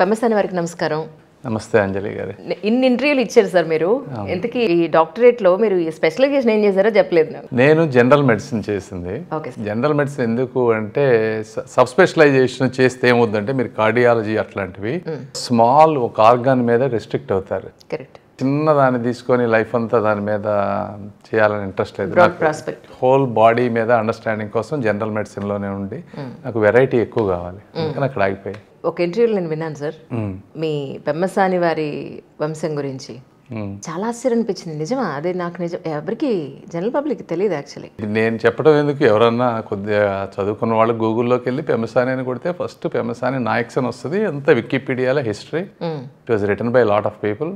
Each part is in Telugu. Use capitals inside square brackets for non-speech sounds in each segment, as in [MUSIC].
పెమ్మసాని వారికి నమస్కారం నమస్తే అంజలి గారు ఇన్ని ఇంటర్వ్యూలు ఇచ్చారు సార్ మీరు ఇంతకీ ఈ డాక్టరేట్ లో మీరు స్పెషలైజేషన్ ఏం చేశారో చెప్పలేదు నేను జనరల్ మెడిసిన్ చేసింది జనరల్ మెడిసిన్ ఎందుకు అంటే సబ్ స్పెషలైజేషన్ చేస్తే ఏమవుతుందంటే మీరు కార్డియాలజీ అట్లాంటివి స్మాల్ ఒక ఆర్గాన్ మీద రెస్ట్రిక్ట్ అవుతారు కరెక్ట్ చిన్న దాన్ని తీసుకొని లైఫ్ అంతా దాని మీద చేయాలని ఇంట్రెస్ట్ లేదు హోల్ బాడీ మీద అండర్స్టాండింగ్ కోసం జనరల్ మెడిసిన్లోనే ఉండి నాకు వెరైటీ ఎక్కువ కావాలి అక్కడ ఆగిపోయి ఒక ఇంటర్వ్యూలో నేను విన్నాను సార్ మీ పెమ్మసాని వారి వంశం గురించి చాలా ఆశ్చర్యం అనిపించింది నిజమా అదే నాకు నిజం ఎవరికి జనరల్ పబ్లిక్ తెలియదు యాక్చువల్లీ నేను చెప్పడం ఎందుకు ఎవరన్నా కొద్దిగా చదువుకున్న వాళ్ళు గూగుల్లోకి వెళ్ళి పెమ్మసాని అని కొడితే ఫస్ట్ పెమ్మసాని నాయక్స్ అని వస్తుంది అంతా వికీపీడియాలో history it was written by lot of people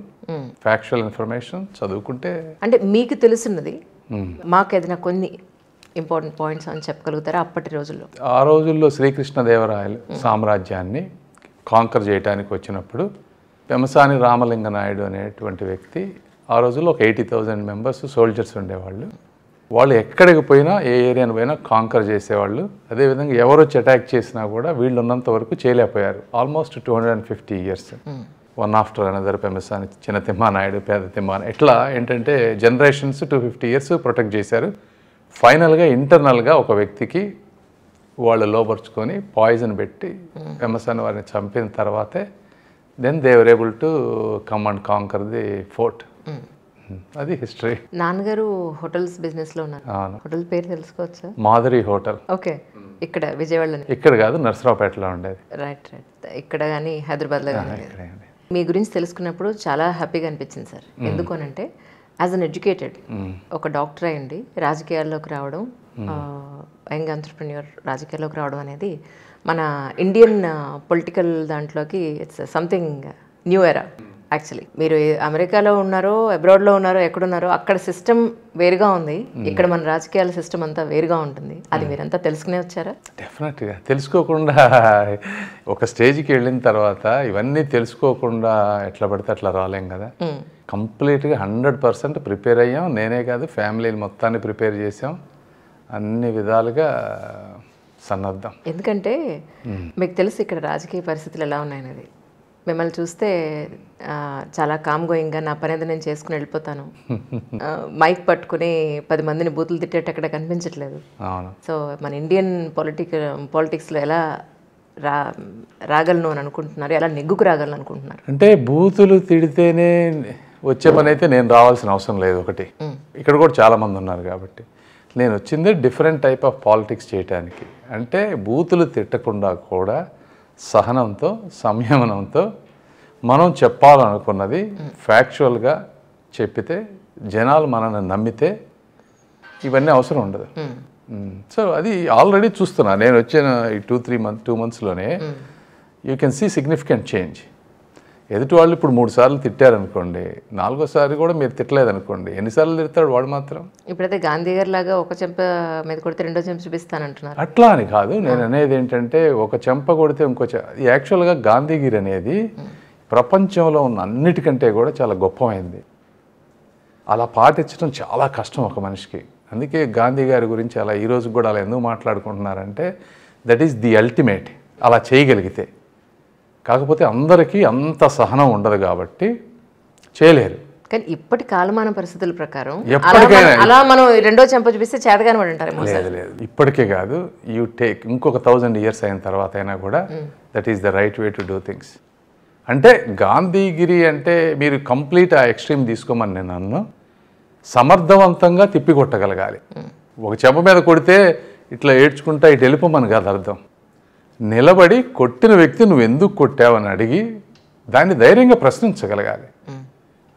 factual information చదువుకుంటే అంటే మీకు తెలుసున్నది మాకు ఏదైనా కొన్ని ఇంపార్టెంట్ పాయింట్స్ అని చెప్పగలుగుతారా అప్పటి రోజుల్లో ఆ రోజుల్లో శ్రీకృష్ణదేవరాయలు సామ్రాజ్యాన్ని కాంకర్ చేయడానికి వచ్చినప్పుడు పెమసాని రామలింగ నాయుడు అనేటువంటి వ్యక్తి ఆ రోజుల్లో ఒక ఎయిటీ థౌజండ్ మెంబర్స్ సోల్జర్స్ ఉండేవాళ్ళు వాళ్ళు ఎక్కడికి పోయినా ఏ ఏరియాని పోయినా కాంకర్ చేసేవాళ్ళు అదేవిధంగా ఎవరు వచ్చి అటాక్ చేసినా కూడా వీళ్ళు ఉన్నంత వరకు చేయలేకపోయారు almost two hundred and fifty years hmm. One after another Pemmasani Chinna Timmanayudu Peda Timmana ఇట్లా ఏంటంటే generations two fifty years protect చేశారు ఫైనల్గా ఇంటర్నల్గా ఒక వ్యక్తికి వాళ్ళు లోపరుచుకొని పాయిజన్ పెట్టి ఎమసన్ వారిని చంపిన తర్వాతే then they were able to come and conquer the fort అది హిస్టరీ నాన్నగారు హోటల్స్ బిజినెస్ లో ఉన్నారు హోటల్ పేరు తెలుసుకోవచ్చా మాధురి హోటల్ ఓకే hmm. ఇక్కడ విజయవాడలో ఇక్కడ కాదు నర్సరావుపేటలో ఉండేది రైట్ రైట్ ఇక్కడ కానీ హైదరాబాద్లో కానీ మీ గురించి తెలుసుకున్నప్పుడు చాలా హ్యాపీగా అనిపించింది సార్ hmm. ఎందుకు అంటే యాజ్ అన్ ఎడ్యుకేటెడ్ ఒక డాక్టర్ అయ్యండి రాజకీయాల్లోకి రావడం hmm. యంగ్ ఆంటర్ప్రెన్యూర్ రాజకీయాల్లోకి రావడం అనేది మన ఇండియన్ పొలిటికల్ దాంట్లోకి it's something new era actually మీరు అమెరికాలో ఉన్నారో అబ్రాడ్లో ఉన్నారో ఎక్కడున్నారో అక్కడ సిస్టమ్ వేరుగా ఉంది ఇక్కడ మన రాజకీయాల సిస్టమ్ అంతా వేరుగా ఉంటుంది అది మీరంతా తెలుసుకునే వచ్చారా డెఫినెట్గా తెలుసుకోకుండా ఒక స్టేజ్కి వెళ్ళిన తర్వాత ఇవన్నీ తెలుసుకోకుండా ఎట్లా పడితే అట్లా రాలేం కదా కంప్లీట్గా హండ్రెడ్ పర్సెంట్ ప్రిపేర్ అయ్యాం నేనే కాదు ఫ్యామిలీని మొత్తాన్ని ప్రిపేర్ చేసాం అన్ని విధాలుగా సన్నద్ధం ఎందుకంటే మీకు తెలుసు ఇక్కడ రాజకీయ పరిస్థితులు ఎలా ఉన్నాయనేది మిమ్మల్ని చూస్తే చాలా కామ్ గోయింగ్గా నా పని నేను చేసుకుని వెళ్ళిపోతాను మైక్ [LAUGHS] పట్టుకుని పది మందిని బూతులు తిట్టేట అక్కడ కనిపించట్లేదు సో మన ఇండియన్ పొలిటిక్ పాలిటిక్స్లో ఎలా రా రాగలను అని అనుకుంటున్నారు ఎలా నెగ్గుకు రాగలను అనుకుంటున్నారు అంటే బూతులు తిడితేనే వచ్చే పని అయితే నేను రావాల్సిన అవసరం లేదు ఒకటి ఇక్కడ కూడా చాలామంది ఉన్నారు కాబట్టి నేను వచ్చింది డిఫరెంట్ టైప్ ఆఫ్ పాలిటిక్స్ చేయడానికి అంటే బూతులు తిట్టకుండా కూడా సహనంతో సంయమనంతో మనం చెప్పాలనుకున్నది ఫ్యాక్చువల్గా చెప్పితే జనాలు మనల్ని నమ్మితే ఇవన్నీ అవసరం ఉండదు సో అది ఆల్రెడీ చూస్తున్నా నేను వచ్చిన ఈ టూ త్రీ మంత్ టూ మంత్స్లోనే you can see significant change ఎదుటి వాళ్ళు ఇప్పుడు మూడు సార్లు తిట్టారనుకోండి నాలుగోసారి కూడా మీరు తిట్టలేదు అనుకోండి ఎన్నిసార్లు తిడతాడు వాడు మాత్రం ఇప్పుడైతే గాంధీ గారి లాగా ఒక చెంప మీద కొడితే రెండో చెంప అంటున్నారు అట్లా అని కాదు నేను అనేది ఏంటంటే ఒక చెంప కొడితే ఇంకో యాక్చువల్గా గాంధీగిరి అనేది ప్రపంచంలో ఉన్న అన్నిటికంటే కూడా చాలా గొప్పమైంది అలా పాటించడం చాలా కష్టం ఒక మనిషికి అందుకే గాంధీ గారి గురించి అలా ఈరోజు కూడా అలా ఎందుకు మాట్లాడుకుంటున్నారంటే దట్ ఈస్ ది అల్టిమేట్ అలా చేయగలిగితే కాకపోతే అందరికీ అంత సహనం ఉండదు కాబట్టి చేయలేరు కానీ ఇప్పటి కాలమాన పరిస్థితుల ప్రకారం అలా మనం రెండో చెంప చూపిస్తే చేతగానే ఉంటారు లేదు లేదు ఇప్పటికే కాదు యూ టేక్ ఇంకొక థౌజండ్ ఇయర్స్ అయిన తర్వాత అయినా కూడా that is the right way to do things అంటే గాంధీగిరి అంటే మీరు కంప్లీట్ ఆ ఎక్స్ట్రీమ్ తీసుకోమని నేను అన్ను సమర్థవంతంగా తిప్పికొట్టగలగాలి ఒక చెంప మీద కొడితే ఇట్లా ఏడ్చుకుంటా ఇటు వెళ్ళిపోమని కాదు అర్థం నిలబడి కొట్టిన వ్యక్తి నువ్వు ఎందుకు కొట్టావని అడిగి దాన్ని ధైర్యంగా ప్రశ్నించగలగాలి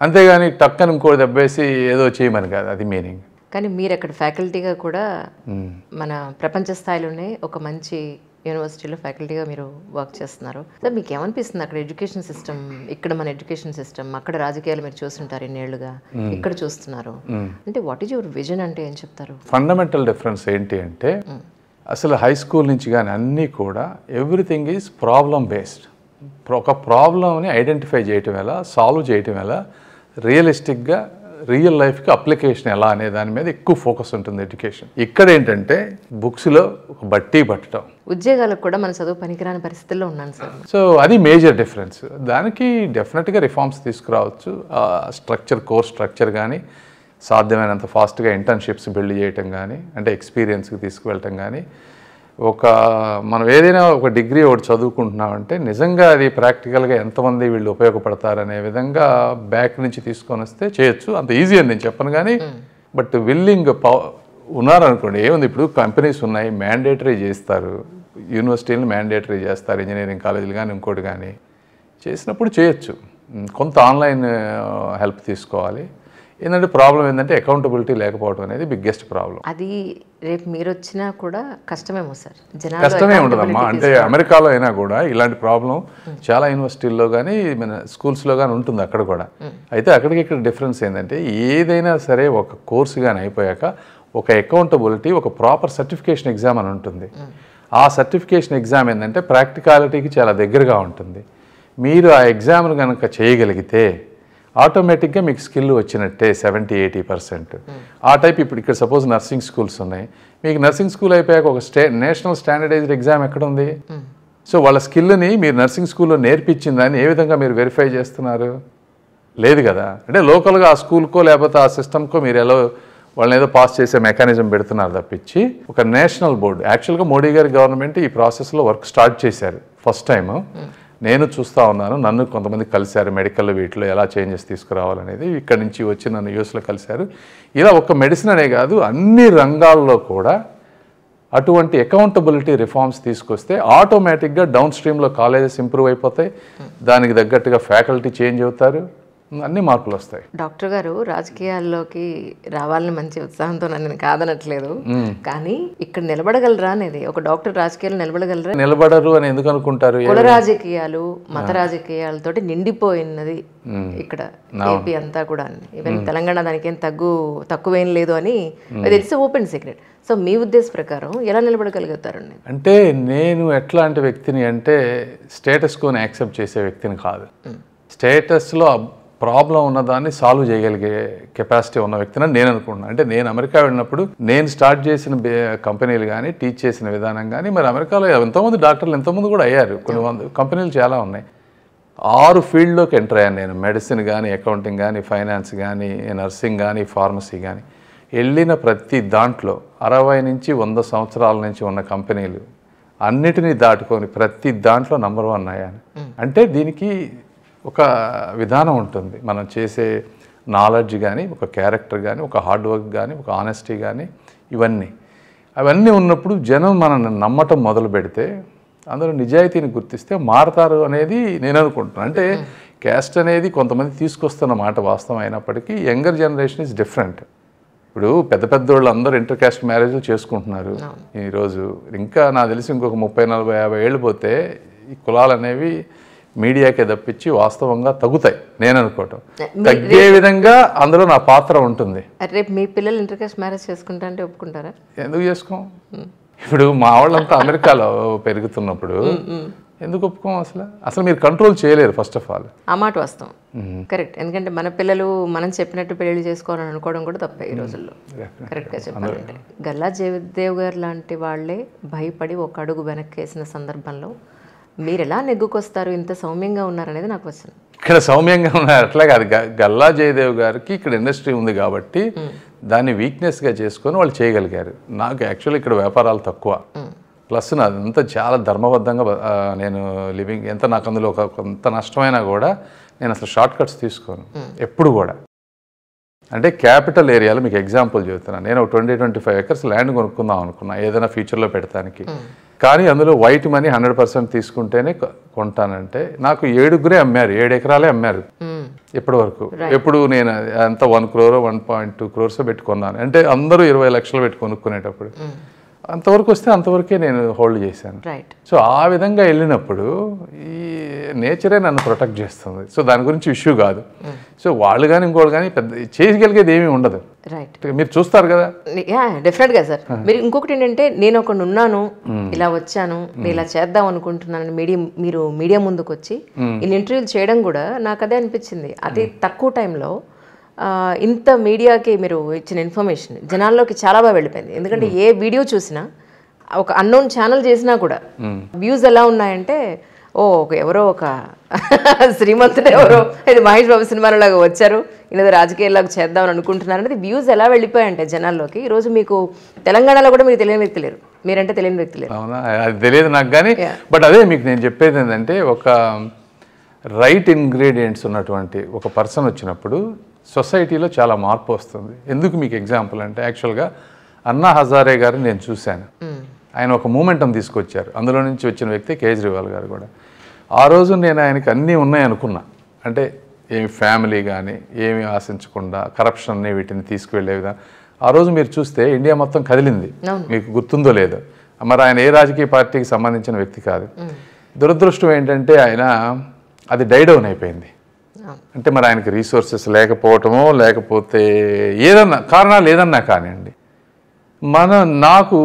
అంతేగాని టక్కని ఇంకో దెబ్బేసి ఏదో చేయమని కాదు అది మీనింగ్ కానీ మీరు అక్కడ ఫ్యాకల్టీగా కూడా మన ప్రపంచ స్థాయిలోనే ఒక మంచి యూనివర్సిటీలో ఫ్యాకల్టీగా మీరు వర్క్ చేస్తున్నారు సో మీకు ఏమనిపిస్తుంది అక్కడ ఎడ్యుకేషన్ సిస్టమ్ ఇక్కడ మన ఎడ్యుకేషన్ సిస్టమ్ అక్కడ రాజకీయాలు మీరు చూస్తుంటారు ఇన్నేళ్లుగా ఇక్కడ చూస్తున్నారు అంటే వాట్ ఈజ్ యువర్ విజన్ అంటే ఏం చెప్తారు ఫండమెంటల్ డిఫరెన్స్ ఏంటి అంటే అసలు హై స్కూల్ నుంచి కానీ అన్నీ కూడా ఎవ్రీథింగ్ ఈజ్ ప్రాబ్లం బేస్డ్ ఒక ప్రాబ్లమ్ని ఐడెంటిఫై చేయటం ఎలా సాల్వ్ చేయటం ఎలా రియలిస్టిక్గా రియల్ లైఫ్కి అప్లికేషన్ ఎలా అనే దాని మీద ఎక్కువ ఫోకస్ ఉంటుంది ఎడ్యుకేషన్ ఇక్కడ ఏంటంటే బుక్స్లో ఒక బట్టి పట్టడం ఉద్యోగాలకు కూడా మన చదువు పనికిరాని పరిస్థితుల్లో ఉన్నాను సార్ సో అది మేజర్ డిఫరెన్స్ దానికి డెఫినెట్గా రిఫార్మ్స్ తీసుకురావచ్చు స్ట్రక్చర్ కోర్స్ స్ట్రక్చర్ కానీ సాధ్యమైనంత ఫాస్ట్గా ఇంటర్న్షిప్స్ బిల్డ్ చేయటం కానీ అంటే ఎక్స్పీరియన్స్కి తీసుకువెళ్ళటం కానీ ఒక మనం ఏదైనా ఒక డిగ్రీ ఒకటి చదువుకుంటున్నామంటే నిజంగా అది ప్రాక్టికల్గా ఎంతమంది వీళ్ళు ఉపయోగపడతారనే విధంగా బ్యాక్ నుంచి తీసుకొని వస్తే చేయొచ్చు అంత ఈజీ అని నేను చెప్పను కానీ బట్ విల్లింగ్ ఉన్నారనుకోండి ఏముంది ఇప్పుడు కంపెనీస్ ఉన్నాయి మ్యాండేటరీ చేస్తారు యూనివర్సిటీలను మ్యాండేటరీ చేస్తారు ఇంజనీరింగ్ కాలేజీలు కానీ ఇంకోటి కానీ చేసినప్పుడు చేయొచ్చు కొంత ఆన్లైన్ హెల్ప్ తీసుకోవాలి ఏంటంటే ప్రాబ్లం ఏంటంటే అకౌంటబిలిటీ లేకపోవడం అనేది బిగ్గెస్ట్ ప్రాబ్లం అది రేపు మీరు వచ్చినా కూడా కష్టమేమో సార్ కష్టమే ఉండదమ్మా అంటే అమెరికాలో అయినా కూడా ఇలాంటి ప్రాబ్లం చాలా యూనివర్సిటీల్లో కానీ మన స్కూల్స్లో కానీ ఉంటుంది అక్కడ కూడా అయితే అక్కడికి ఇక్కడ డిఫరెన్స్ ఏంటంటే ఏదైనా సరే ఒక కోర్సు కానీ అయిపోయాక ఒక అకౌంటబిలిటీ ఒక ప్రాపర్ సర్టిఫికేషన్ ఎగ్జామ్ అని ఉంటుంది ఆ సర్టిఫికేషన్ ఎగ్జామ్ ఏంటంటే ప్రాక్టికాలిటీకి చాలా దగ్గరగా ఉంటుంది మీరు ఆ ఎగ్జామ్ను కనుక చేయగలిగితే ఆటోమేటిక్గా మీకు స్కిల్ వచ్చినట్టే సెవెంటీ ఎయిటీ పర్సెంట్ ఆ టైప్ ఇప్పుడు ఇక్కడ సపోజ్ నర్సింగ్ స్కూల్స్ ఉన్నాయి మీకు నర్సింగ్ స్కూల్ అయిపోయాక ఒక స్టే నేషనల్ స్టాండర్డైజ్డ్ ఎగ్జామ్ ఎక్కడ ఉంది సో వాళ్ళ స్కిల్ని మీరు నర్సింగ్ స్కూల్లో నేర్పించిందని ఏ విధంగా మీరు వెరిఫై చేస్తున్నారు లేదు కదా అంటే లోకల్గా ఆ స్కూల్కో లేకపోతే ఆ సిస్టమ్కో మీరు ఎలా వాళ్ళని ఏదో పాస్ చేసే మెకానిజం పెడుతున్నారు తప్పించి ఒక నేషనల్ బోర్డు యాక్చువల్గా మోడీ గారి గవర్నమెంట్ ఈ ప్రాసెస్లో వర్క్ స్టార్ట్ చేశారు ఫస్ట్ టైం నేను చూస్తూ ఉన్నాను నన్ను కొంతమంది కలిశారు మెడికల్ వీటిలో ఎలా చేంజెస్ తీసుకురావాలనేది ఇక్కడ నుంచి వచ్చి నన్ను యూఎస్లో కలిశారు ఇలా ఒక మెడిసిన్ అనే కాదు అన్ని రంగాల్లో కూడా అటువంటి అకౌంటబిలిటీ రిఫార్మ్స్ తీసుకొస్తే ఆటోమేటిక్గా డౌన్ స్ట్రీమ్లో కాలేజెస్ ఇంప్రూవ్ అయిపోతాయి దానికి తగ్గట్టుగా ఫ్యాకల్టీ చేంజ్ అవుతారు అన్ని మార్పులు వస్తాయి డాక్టర్ గారు రాజకీయాల్లోకి రావాలని మంచి ఉత్సాహంతో నన్ను కాదనట్లేదు కానీ ఇక్కడ నిలబడగలరా అనేది ఒక డాక్టర్ రాజకీయాలు నిలబడగలరా నిలబడరు అని ఎందుకు అనుకుంటారు కుల రాజకీయాలు మత రాజకీయాలతో నిండిపోయినది ఇక్కడ ఏపీ అంతా కూడా ఈవెన్ తెలంగాణ దానికేం తగ్గు తక్కువేం లేదు అని అది ఇట్స్ ఓపెన్ సీక్రెట్ సో మీ ఉద్దేశ ప్రకారం ఎలా నిలబడగలుగుతారండి అంటే నేను ఎట్లాంటి వ్యక్తిని అంటే స్టేటస్ కోని యాక్సెప్ట్ చేసే వ్యక్తిని కాదు స్టేటస్లో ప్రాబ్లం ఉన్నదాన్ని సాల్వ్ చేయగలిగే కెపాసిటీ ఉన్న వ్యక్తిని నేను అనుకుంటున్నాను అంటే నేను అమెరికా వెళ్ళినప్పుడు నేను స్టార్ట్ చేసిన కంపెనీలు కానీ టీచ్ చేసిన విధానం కానీ మరి అమెరికాలో ఎంతోమంది డాక్టర్లు ఎంతోమంది కూడా అయ్యారు కొన్ని వంద కంపెనీలు చాలా ఉన్నాయి ఆరు ఫీల్డ్లోకి ఎంటర్ అయ్యాను నేను మెడిసిన్ కానీ అకౌంటింగ్ కానీ ఫైనాన్స్ కానీ నర్సింగ్ కానీ ఫార్మసీ కానీ వెళ్ళిన ప్రతి దాంట్లో అరవై నుంచి వంద సంవత్సరాల నుంచి ఉన్న కంపెనీలు అన్నిటినీ దాటుకొని ప్రతి దాంట్లో నంబర్ వన్ అయ్యాను hmm. అంటే దీనికి ఒక విధానం ఉంటుంది మనం చేసే నాలెడ్జ్ కానీ ఒక క్యారెక్టర్ కానీ ఒక హార్డ్ వర్క్ కానీ ఒక ఆనెస్టీ కానీ ఇవన్నీ అవన్నీ ఉన్నప్పుడు జనం మనల్ని నమ్మటం మొదలు పెడితే అందరూ నిజాయితీని గుర్తిస్తే మారతారు అనేది నేను అనుకుంటున్నాను అంటే క్యాస్ట్ అనేది కొంతమంది తీసుకొస్తున్న మాట వాస్తవం అయినప్పటికీ యంగర్ జనరేషన్ ఇస్ డిఫరెంట్ ఇప్పుడు పెద్ద పెద్ద వాళ్ళు అందరూ ఇంటర్ క్యాస్ట్ మ్యారేజ్లు చేసుకుంటున్నారు ఈరోజు ఇంకా నాకు తెలిసి ఇంకొక ముప్పై నలభై యాభై ఏళ్ళు పోతే ఈ కులాలు అనేవి మీడియాకే తప్పించి వాస్తవంగా తగ్గుతాయి నేను అనుకోవటం తగ్గే విధంగా అందులో నా పాత్ర ఉంటుంది రేపు మీ పిల్లలు ఇంటర్కాస్ట్ మ్యారేజ్ చేసుకుంటా అంటే ఒప్పుకుంటారా ఎందుకు చేసుకోం ఇప్పుడు మా వాళ్ళంతా అమెరికాలో పెరుగుతున్నప్పుడు ఎందుకు ఒప్పుకోం అసలు అసలు మీరు కంట్రోల్ చేయలేరు ఫస్ట్ ఆఫ్ ఆల్ ఆ మాట వస్తాం కరెక్ట్ ఎందుకంటే మన పిల్లలు మనం చెప్పినట్టు పెళ్లి చేసుకోవాలని అనుకోవడం కూడా తప్ప ఈ రోజుల్లో కరెక్ట్గా చెప్పాలంటే గల్లా జయదేవ్ గారు లాంటి వాళ్ళే భయపడి ఒక అడుగు వెనక్కి వేసిన సందర్భంలో మీరు ఎలా నెగ్గుకొస్తారు ఇంత సౌమ్యంగా ఉన్నారనేది నాకు క్వశ్చన్ ఇక్కడ సౌమ్యంగా ఉన్నారు అట్లా కాదు గల్లా జయదేవ్ గారికి ఇక్కడ ఇండస్ట్రీ ఉంది కాబట్టి దాన్ని వీక్నెస్గా చేసుకొని వాళ్ళు చేయగలిగారు నాకు యాక్చువల్లీ ఇక్కడ వ్యాపారాలు తక్కువ ప్లస్ నాదంతా చాలా ధర్మబద్ధంగా నేను లివింగ్ ఎంత నాకు అందులో ఒక కొంత నష్టమైనా కూడా నేను అసలు షార్ట్ కట్స్ తీసుకోను ఎప్పుడు కూడా అంటే క్యాపిటల్ ఏరియాలో మీకు ఎగ్జాంపుల్ చెబుతున్నాను నేను twenty twenty five acres land కొనుక్కుందాం అనుకున్నా ఏదైనా ఫ్యూచర్లో పెడతానికి hmm. కానీ అందులో వైట్ మనీ హండ్రెడ్ పర్సెంట్ తీసుకుంటేనే కొంటానంటే నాకు ఏడుగురే అమ్మారు ఏడు ఎకరాలే అమ్మారు hmm. ఇప్పటి వరకు ఎప్పుడు నేను అంత one crore one point two crores పెట్టుకున్నాను అంటే అందరూ ఇరవై లక్షలు పెట్టి కొనుక్కునేటప్పుడు hmm. అంతవరకు వస్తే అంతవరకే నేను హోల్డ్ చేశాను సో ఆ విధంగా వెళ్ళినప్పుడు ఈ నేచరే నన్ను ప్రొటెక్ట్ చేస్తుంది సో దాని గురించి ఇష్యూ కాదు hmm. సో వాళ్ళు కానీ ఇంకోళ్ళు కానీ పెద్ద చేయగలిగేది ఏమీ ఉండదు రైట్ మీరు చూస్తారు కదా డెఫినెట్ గా సార్ hmm. మీరు ఇంకొకటి ఏంటంటే నేను ఒకటి ఉన్నాను hmm. ఇలా వచ్చాను ఇలా చేద్దాం అనుకుంటున్నాను మీడియం మీరు మీడియా ముందుకు వచ్చి ఇన్ని ఇంటర్వ్యూలు చేయడం కూడా నాకు అదే అనిపించింది అది తక్కువ టైంలో ఇంత మీడియాకి మీరు ఇచ్చిన ఇన్ఫర్మేషన్ జనాల్లోకి చాలా బాగా వెళ్ళిపోయింది ఎందుకంటే hmm. ఏ వీడియో చూసినా ఒక అన్నోన్ ఛానల్ చేసినా కూడా వ్యూస్ hmm. ఎలా ఉన్నాయంటే ఓ ఒక ఎవరో ఒక [LAUGHS] శ్రీమంతుడు ఎవరో ఇది మహేష్ బాబు సినిమాలలాగా వచ్చారు ఇది రాజకీయాలకు చేద్దాం అనుకుంటున్నారు అనేది వ్యూస్ ఎలా వెళ్ళిపోయాయంటే జనాల్లోకి ఈరోజు మీకు తెలంగాణలో కూడా మీకు తెలియని వ్యక్తి లేరు మీరంటే తెలియని వ్యక్తి లేరు అవునా అది తెలియదు నాకు కానీ బట్ అదే మీకు నేను చెప్పేది ఏంటంటే ఒక రైట్ ఇంగ్రీడియంట్స్ ఉన్నటువంటి ఒక పర్సన్ వచ్చినప్పుడు సొసైటీలో చాలా మార్పు వస్తుంది ఎందుకు మీకు ఎగ్జాంపుల్ అంటే యాక్చువల్గా అన్నా హజారే గారిని నేను చూశాను ఆయన ఒక మూమెంటం తీసుకొచ్చారు అందులో నుంచి వచ్చిన వ్యక్తి కేజ్రీవాల్ గారు కూడా ఆ రోజు నేను ఆయనకి అన్నీ ఉన్నాయి అనుకున్నా అంటే ఏమి ఫ్యామిలీ కానీ ఏమి ఆశించకుండా కరప్షన్ని వీటిని తీసుకువెళ్ళే విధానం ఆ రోజు మీరు చూస్తే ఇండియా మొత్తం కదిలింది మీకు గుర్తుందో లేదో మరి ఆయన ఏ రాజకీయ పార్టీకి సంబంధించిన వ్యక్తి కాదు దురదృష్టం ఏంటంటే ఆయన అది డైడౌన్ అయిపోయింది అంటే మరి ఆయనకి రీసోర్సెస్ లేకపోవటమో లేకపోతే ఏదన్నా కారణాలు ఏదన్నా కానివ్వండి మన నాకు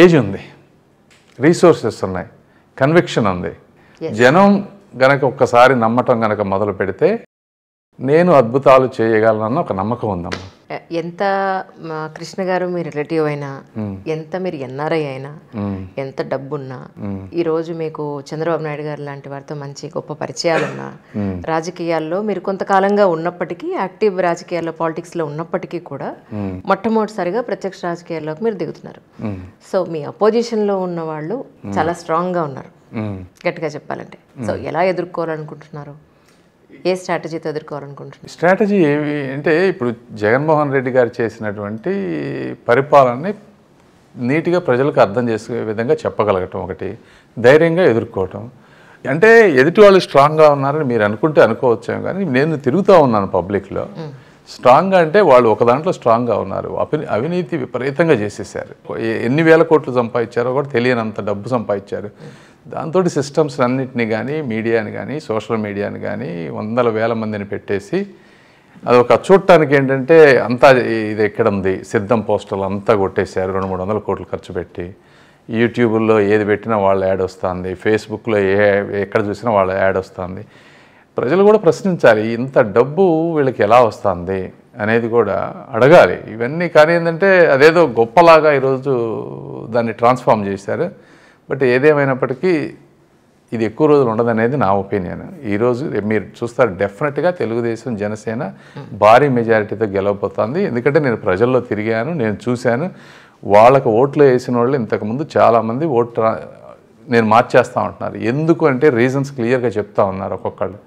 ఏజ్ ఉంది రీసోర్సెస్ ఉన్నాయి కన్విక్షన్ ఉంది జనం గనక ఒక్కసారి నమ్మటం గనక మొదలు పెడితే నేను అద్భుతాలు చేయగలనన్న ఒక నమ్మకం ఉందమ్మా ఎంత కృష్ణ గారు మీ రిలేటివ్ అయినా ఎంత మీరు ఎన్ఆర్ఐ అయినా ఎంత డబ్బున్నా ఈరోజు మీకు చంద్రబాబు నాయుడు గారు లాంటి వారితో మంచి గొప్ప పరిచయాలున్నా రాజకీయాల్లో మీరు కొంతకాలంగా ఉన్నప్పటికీ యాక్టివ్ రాజకీయాల్లో పాలిటిక్స్లో ఉన్నప్పటికీ కూడా మొట్టమొదటిసారిగా ప్రత్యక్ష రాజకీయాల్లోకి మీరు దిగుతున్నారు సో మీ అపోజిషన్లో ఉన్న వాళ్ళు చాలా స్ట్రాంగ్గా ఉన్నారు గట్టిగా చెప్పాలంటే సో ఎలా ఎదుర్కోవాలనుకుంటున్నారు ఏ స్ట్రాటజీతో ఎదుర్కోవాలనుకుంటున్నారు స్ట్రాటజీ ఏవి అంటే ఇప్పుడు జగన్మోహన్ రెడ్డి గారు చేసినటువంటి పరిపాలనని నీట్గా ప్రజలకు అర్థం చేసే విధంగా చెప్పగలగటం ఒకటి ధైర్యంగా ఎదుర్కోవటం అంటే ఎదుటి వాళ్ళు స్ట్రాంగ్గా ఉన్నారని మీరు అనుకుంటే అనుకోవచ్చు కానీ నేను తిరుగుతూ ఉన్నాను పబ్లిక్లో స్ట్రాంగ్ అంటే వాళ్ళు ఒక దాంట్లో స్ట్రాంగ్గా ఉన్నారు అవిని అవినీతి విపరీతంగా చేసేసారు ఎన్ని వేల కోట్లు సంపాదించారో కూడా తెలియనంత డబ్బు సంపాదించారు దాంతో సిస్టమ్స్ అన్నింటినీ కానీ మీడియాని కానీ సోషల్ మీడియాని కానీ వందల వేల మందిని పెట్టేసి అదొక చూడటానికి ఏంటంటే అంతా ఇది ఎక్కడ ఉంది సిద్ధం పోస్టర్లు అంతా కొట్టేశారు రెండు మూడు వందల కోట్లు ఖర్చు పెట్టి యూట్యూబ్లో ఏది పెట్టినా వాళ్ళ యాడ్ వస్తుంది ఫేస్బుక్లో ఏ ఎక్కడ చూసినా వాళ్ళ యాడ్ వస్తుంది ప్రజలు కూడా ప్రశ్నించాలి ఇంత డబ్బు వీళ్ళకి ఎలా వస్తుంది అనేది కూడా అడగాలి ఇవన్నీ కానీ ఏంటంటే అదేదో గొప్పలాగా ఈరోజు దాన్ని ట్రాన్స్ఫామ్ చేశారు బట్ ఏదేమైనప్పటికీ ఇది ఎక్కువ రోజులు ఉండదనేది నా ఒపీనియన్ ఈరోజు మీరు చూస్తారు డెఫినెట్గా తెలుగుదేశం జనసేన భారీ మెజారిటీతో గెలవబోతోంది ఎందుకంటే నేను ప్రజల్లో తిరిగాను నేను చూశాను వాళ్ళకు ఓట్లు వేసిన వాళ్ళు ఇంతకుముందు చాలామంది ఓట్ నేను మార్చేస్తా ఉంటున్నారు ఎందుకు అంటే రీజన్స్ క్లియర్గా చెప్తా ఉన్నారు ఒక్కొక్కళ్ళు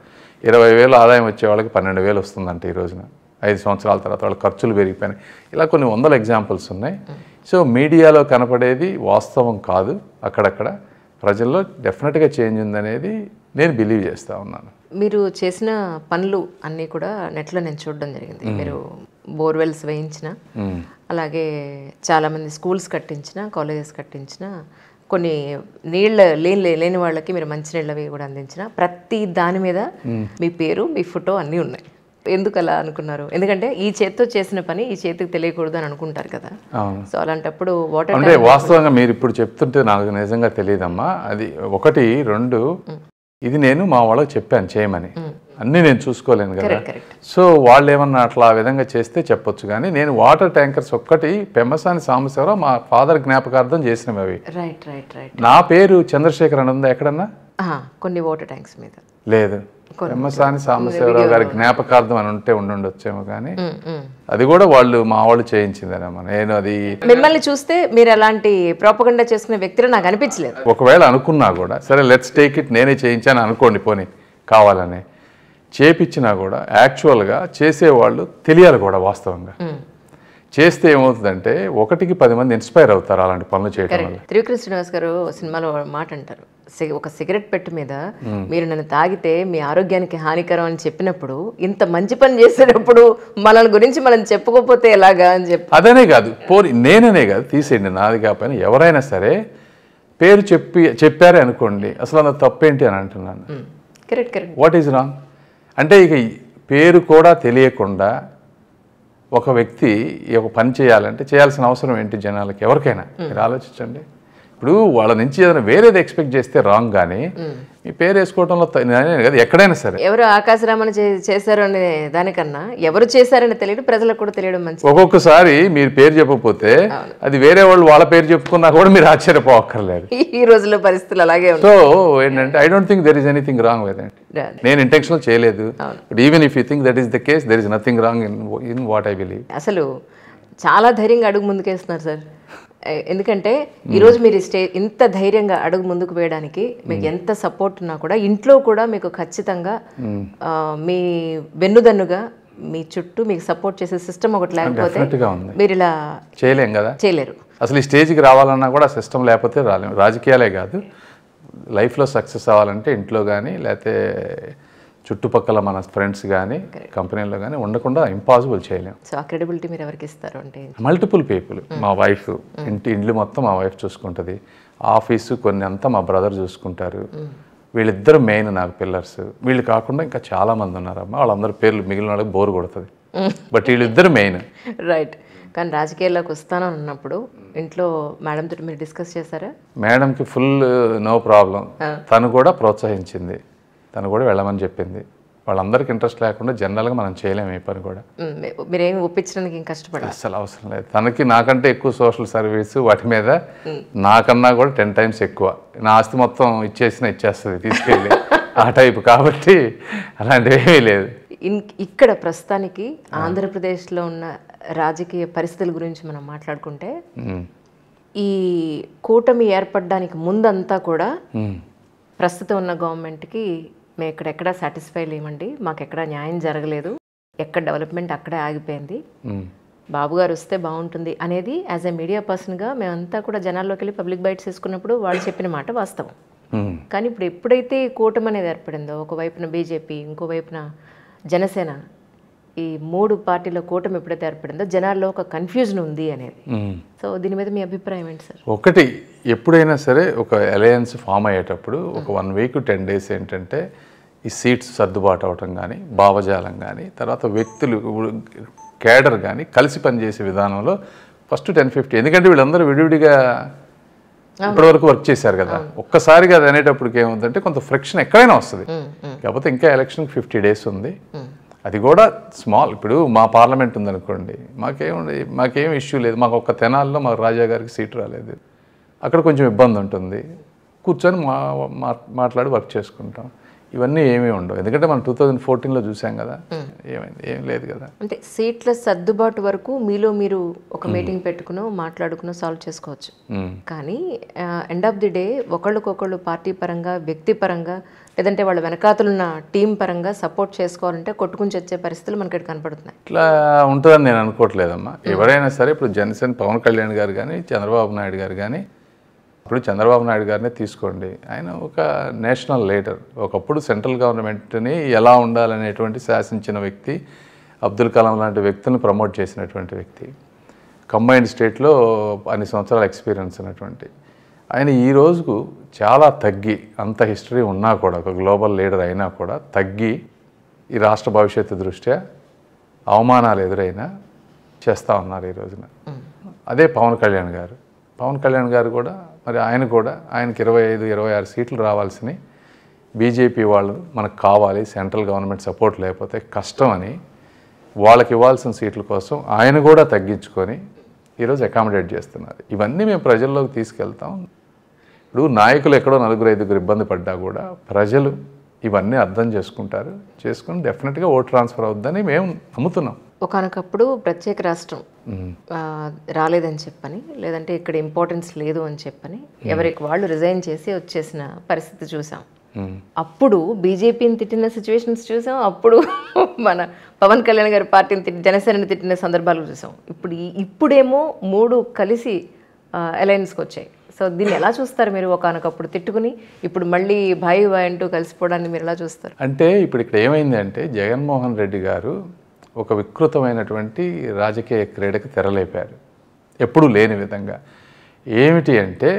ఇరవై వేలు ఆదాయం వచ్చే వాళ్ళకి పన్నెండు వేలు వస్తుందంటే ఈ రోజున ఐదు సంవత్సరాల తర్వాత వాళ్ళ ఖర్చులు పెరిగిపోయినాయి ఇలా కొన్ని వందల ఎగ్జాంపుల్స్ ఉన్నాయి సో మీడియాలో కనపడేది వాస్తవం కాదు అక్కడక్కడ ప్రజల్లో డెఫినెట్గా చేంజ్ ఉందనేది నేను బిలీవ్ చేస్తూ ఉన్నాను మీరు చేసిన పనులు అన్నీ కూడా నెట్లో నేను చూడడం జరిగింది మీరు బోర్వెల్స్ వేయించిన అలాగే చాలామంది స్కూల్స్ కట్టించిన కాలేజెస్ కట్టించిన కొన్ని నీళ్ళ లేని లేని వాళ్ళకి మీరు మంచినీళ్ళవి కూడా అందించిన ప్రతి దాని మీద మీ పేరు మీ ఫోటో అన్నీ ఉన్నాయి ఎందుకు అలా అనుకున్నారు ఎందుకంటే ఈ చేతితో చేసిన పని ఈ చేతికి తెలియకూడదు అని అనుకుంటారు కదా సో అలాంటప్పుడు వాటర్ అంటే వాస్తవంగా మీరు ఇప్పుడు చెప్తుంటే నాకు నిజంగా తెలియదమ్మా అది ఒకటి రెండు ఇది నేను మా వాళ్ళకి చెప్పాను చేయమని అన్నీ నేను చూసుకోలేను కదా సో వాళ్ళు ఏమన్నా అట్లా ఆ విధంగా చేస్తే చెప్పొచ్చు కానీ నేను వాటర్ ట్యాంకర్స్ ఒక్కటి పెమ్మసాని సాంబశివరావు మా ఫాదర్ జ్ఞాపకార్థం చేసినవి అవి నా పేరు చంద్రశేఖర్ అని ఉందా ఎక్కడన్నా కొన్ని వాటర్ ట్యాంక్స్ మీద లేదు బ్రహ్మసాని సాంబశివరావు గారి జ్ఞాపకార్థం అని ఉంటే ఉండుండొచ్చేమో కానీ అది కూడా వాళ్ళు మా వాళ్ళు చేయించిందనమ్మా నేను అది మిమ్మల్ని చూస్తే మీరు ఎలాంటి ప్రోపగండ చేసుకునే వ్యక్తిలో నాకు అనిపించలేదు ఒకవేళ అనుకున్నా కూడా సరే లెట్స్ టేక్ ఇట్ నేనే చేయించాను అనుకోండి పోనీ కావాలని చేపించినా కూడా యాక్చువల్గా చేసేవాళ్ళు తెలియాలి కూడా వాస్తవంగా చేస్తే ఏమవుతుందంటే ఒకటికి పది మంది ఇన్స్పైర్ అవుతారు అలాంటి పనులు చేయడం వల్ల శ్రీనివాస్ గారు సినిమాలో మాట అంటారు ఒక సిగరెట్ పెట్టు మీద మీరు నన్ను తాగితే మీ ఆరోగ్యానికి హానికరం అని చెప్పినప్పుడు ఇంత మంచి పని చేసేటప్పుడు మనల్ని గురించి మనం చెప్పుకోకపోతే ఎలాగా అని చెప్పి అదనే కాదు పోని నేననే కాదు తీసేయండి నాది కాకపోయినా ఎవరైనా సరే పేరు చెప్పి చెప్పారే అనుకోండి అసలు అలా తప్పేంటి అని అంటున్నాను correct correct what is wrong అంటే ఇక పేరు కూడా తెలియకుండా ఒక వ్యక్తి ఈ ఒక పని చేయాలంటే చేయాల్సిన అవసరం ఏంటి జనాలకి ఎవరికైనా మీరు ఆలోచించండి ఇప్పుడు వాళ్ళ నుంచి ఏదైనా వేరేది ఎక్స్పెక్ట్ చేస్తే రాంగ్ కానీ మీ పేరు వేసుకోవడంలో కదా ఎక్కడైనా సరే ఎవరు ఆకాశరామణ చేశారు అనే దానికన్నా ఎవరు చేశారని తెలియడం ప్రజలకు కూడా తెలియడం మంచిది ఒక్కొక్కసారి మీరు పేరు చెప్పకపోతే అది వేరే వాళ్ళు వాళ్ళ పేరు చెప్పుకున్నా కూడా మీరు ఆశ్చర్యపోక్కర్లేదు [LAUGHS] ఈ రోజుల్లో పరిస్థితులు అలాగే సో ఏంటంటే I don't think there is anything wrong లేదండి నేను ఇంటెన్షనల్ చేయలేదు but even if you think that is the case there is nothing wrong in in what I believe అసలు చాలా ధైర్యంగా అడుగు ముందుకేస్తున్నారు సార్ ఎందుకంటే ఈరోజు మీరు స్టే ఇంత ధైర్యంగా అడుగు ముందుకు వేయడానికి మీకు ఎంత సపోర్ట్ ఉన్నా కూడా ఇంట్లో కూడా మీకు ఖచ్చితంగా మీ వెన్నుదన్నుగా మీ చుట్టూ మీకు సపోర్ట్ చేసే సిస్టమ్ ఒకటి లేకపోతే మీరు ఇలా చేయలేం కదా చేయలేరు అసలు ఈ స్టేజ్కి రావాలన్నా కూడా సిస్టమ్ లేకపోతే రాలేము రాజకీయాలే కాదు లైఫ్లో సక్సెస్ అవ్వాలంటే ఇంట్లో కానీ లేకపోతే చుట్టుపక్కల మన ఫ్రెండ్స్ కానీ కంపెనీలో కానీ ఉండకుండా ఇంపాసిబుల్ చేయలేము సో ఆ క్రెడిబిలిటీ మీరు ఎవరికి ఇస్తారు అంటే మల్టిపుల్ పీపుల్ hmm. మా వైఫ్ hmm. ఇంటి ఇండ్లు మొత్తం మా వైఫ్ చూసుకుంటుంది ఆఫీసు కొన్ని అంతా మా బ్రదర్ చూసుకుంటారు hmm. వీళ్ళిద్దరు మెయిన్ నాకు పిల్లర్స్ వీళ్ళు కాకుండా ఇంకా చాలా మంది ఉన్నారమ్మా వాళ్ళందరి పేర్లు మిగిలిన వాళ్ళకి బోర్ కొడుతుంది బట్ వీళ్ళిద్దరు మెయిన్ రైట్ కానీ రాజకీయాల్లోకి వస్తాను ఉన్నప్పుడు ఇంట్లో మేడం తోటి మీరు డిస్కస్ చేశారా మేడంకి ఫుల్ నో ప్రాబ్లం తను కూడా ప్రోత్సహించింది తను కూడా వెళ్ళమని చెప్పింది వాళ్ళందరికీ ఇంట్రెస్ట్ లేకుండా జనరల్గా మనం చేయలేము ఏ పని కూడా మీరేమి ఒప్పించడానికి కష్టపడదు అసలు అవసరం లేదు తనకి నాకంటే ఎక్కువ సోషల్ సర్వీస్ వాటి మీద నాకన్నా కూడా టెన్ టైమ్స్ ఎక్కువ నా ఆస్తి మొత్తం ఇచ్చేసినా ఇచ్చేస్తుంది తీసుకెళ్ళి ఆ టైప్ కాబట్టి అలాంటివి ఏమీ లేదు ఇక్కడ ప్రస్తుతానికి ఆంధ్రప్రదేశ్లో ఉన్న రాజకీయ పరిస్థితుల గురించి మనం మాట్లాడుకుంటే ఈ కూటమి ఏర్పడడానికి ముందంతా కూడా ప్రస్తుతం ఉన్న గవర్నమెంట్కి మేము ఇక్కడెక్కడ సాటిస్ఫై లేమండి మాకు ఎక్కడ న్యాయం జరగలేదు ఎక్కడ డెవలప్మెంట్ అక్కడే ఆగిపోయింది బాబు గారు వస్తే బాగుంటుంది అనేది యాజ్ ఎ మీడియా పర్సన్గా మేమంతా కూడా జనాల్లోకి వెళ్ళి పబ్లిక్ బైట్స్ వేసుకున్నప్పుడు వాళ్ళు చెప్పిన మాట వాస్తవం కానీ ఇప్పుడు ఎప్పుడైతే ఈ కూటమి అనేది ఏర్పడిందో ఒకవైపున బీజేపీ ఇంకోవైపున జనసేన ఈ మూడు పార్టీల కూటమి ఎప్పుడైతే ఏర్పడిందో జనాల్లో ఒక కన్ఫ్యూజన్ ఉంది అనేది సో దీని మీద మీ అభిప్రాయం ఏంటి సార్ ఒకటి ఎప్పుడైనా సరే ఒక అలయన్స్ ఫామ్ అయ్యేటప్పుడు ఒక వన్ వీక్ టెన్ డేస్ ఏంటంటే ఈ సీట్స్ సర్దుబాటు అవటం కానీ భావజాలం కానీ తర్వాత వ్యక్తులు కేడర్ కానీ కలిసి పనిచేసే విధానంలో ఫస్ట్ టెన్ ఫిఫ్టీ ఎందుకంటే వీళ్ళందరూ విడివిడిగా ఇప్పటివరకు వర్క్ చేశారు కదా ఒక్కసారిగా అది అనేటప్పటికి ఏముందంటే కొంత ఫ్రిక్షన్ ఎక్కడైనా వస్తుంది కాకపోతే ఇంకా ఎలక్షన్కి ఫిఫ్టీ డేస్ ఉంది అది కూడా స్మాల్ ఇప్పుడు మా పార్లమెంట్ ఉందనుకోండి మాకేం మాకేం ఇష్యూ లేదు మాకు ఒక్క తెనాల్లో మాకు రాజా గారికి సీట్ రాలేదు అక్కడ కొంచెం ఇబ్బంది ఉంటుంది కూర్చొని మా మాట్లాడి వర్క్ చేసుకుంటాం ఇవన్నీ ఏమీ ఉండవు ఎందుకంటే మనం టూ థౌజండ్ ఫోర్టీన్లో చూసాం కదా ఏమైంది ఏం లేదు కదా అంటే సీట్ల సర్దుబాటు వరకు మీలో మీరు ఒక మీటింగ్ పెట్టుకునో మాట్లాడుకునో సాల్వ్ చేసుకోవచ్చు కానీ ఎండ్ ఆఫ్ ది డే ఒకళ్ళకొకళ్ళు పార్టీ పరంగా వ్యక్తి పరంగా లేదంటే వాళ్ళ వెనకాతలున్న టీం పరంగా సపోర్ట్ చేసుకోవాలంటే కొట్టుకుని చచ్చే పరిస్థితులు మనకి ఇక్కడ కనపడుతున్నాయి ఇట్లా ఉంటుందని నేను అనుకోవట్లేదమ్మా ఎవరైనా సరే ఇప్పుడు జనసేన పవన్ కళ్యాణ్ గారు కానీ చంద్రబాబు నాయుడు గారు కానీ ఇప్పుడు చంద్రబాబు నాయుడు గారిని తీసుకోండి ఆయన ఒక నేషనల్ లీడర్ ఒకప్పుడు సెంట్రల్ గవర్నమెంట్ని ఎలా ఉండాలనేటువంటి శాసించిన వ్యక్తి అబ్దుల్ కలాం లాంటి వ్యక్తులను ప్రమోట్ చేసినటువంటి వ్యక్తి కంబైన్డ్ స్టేట్లో అన్ని సంవత్సరాల ఎక్స్పీరియన్స్ ఉన్నటువంటి ఆయన ఈ రోజుకు చాలా తగ్గి అంత హిస్టరీ ఉన్నా కూడా ఒక గ్లోబల్ లీడర్ అయినా కూడా తగ్గి ఈ రాష్ట్ర భవిష్యత్తు దృష్ట్యా అవమానాలు ఎదురైనా చేస్తూ ఉన్నారు ఈ రోజున అదే పవన్ కళ్యాణ్ గారు పవన్ కళ్యాణ్ గారు కూడా మరి ఆయన కూడా ఆయనకి ఇరవై ఐదు ఇరవై ఆరు సీట్లు రావాల్సినవి బీజేపీ వాళ్ళు మనకు కావాలి సెంట్రల్ గవర్నమెంట్ సపోర్ట్ లేకపోతే కష్టం అని వాళ్ళకి ఇవ్వాల్సిన సీట్ల కోసం ఆయన కూడా తగ్గించుకొని ఈరోజు అకామిడేట్ చేస్తున్నారు ఇవన్నీ మేము ప్రజల్లోకి తీసుకెళ్తాం ఇప్పుడు నాయకులు ఎక్కడో నలుగురు ఐదుగురు ఇబ్బంది పడ్డా కూడా ప్రజలు ఇవన్నీ అర్థం చేసుకుంటారు చేసుకుని డెఫినెట్గా ఓట్ ట్రాన్స్ఫర్ అవుద్దని మేము నమ్ముతున్నాం ఒకనకప్పుడు ప్రత్యేక రాష్ట్రం రాలేదని చెప్పని లేదంటే ఇక్కడ ఇంపార్టెన్స్ లేదు అని చెప్పని ఎవరికి వాళ్ళు రిజైన్ చేసి వచ్చేసిన పరిస్థితి చూసాం అప్పుడు బీజేపీని తిట్టిన సిచ్యువేషన్స్ చూసాం అప్పుడు మన పవన్ కళ్యాణ్ గారి పార్టీని తిట్టి జనసేనని తిట్టిన సందర్భాలు చూసాం ఇప్పుడు ఇప్పుడేమో మూడు కలిసి అలయన్స్కి వచ్చాయి సో దీన్ని ఎలా చూస్తారు మీరు ఒకనొకప్పుడు తిట్టుకుని ఇప్పుడు మళ్ళీ భాయి భాయ్ అంటూ కలిసిపోవడాన్ని మీరు ఎలా చూస్తారు అంటే ఇప్పుడు ఇక్కడ ఏమైంది అంటే జగన్మోహన్ రెడ్డి గారు ఒక వికృతమైనటువంటి రాజకీయ క్రీడకు తెరలేపారు ఎప్పుడూ లేని విధంగా ఏమిటి అంటే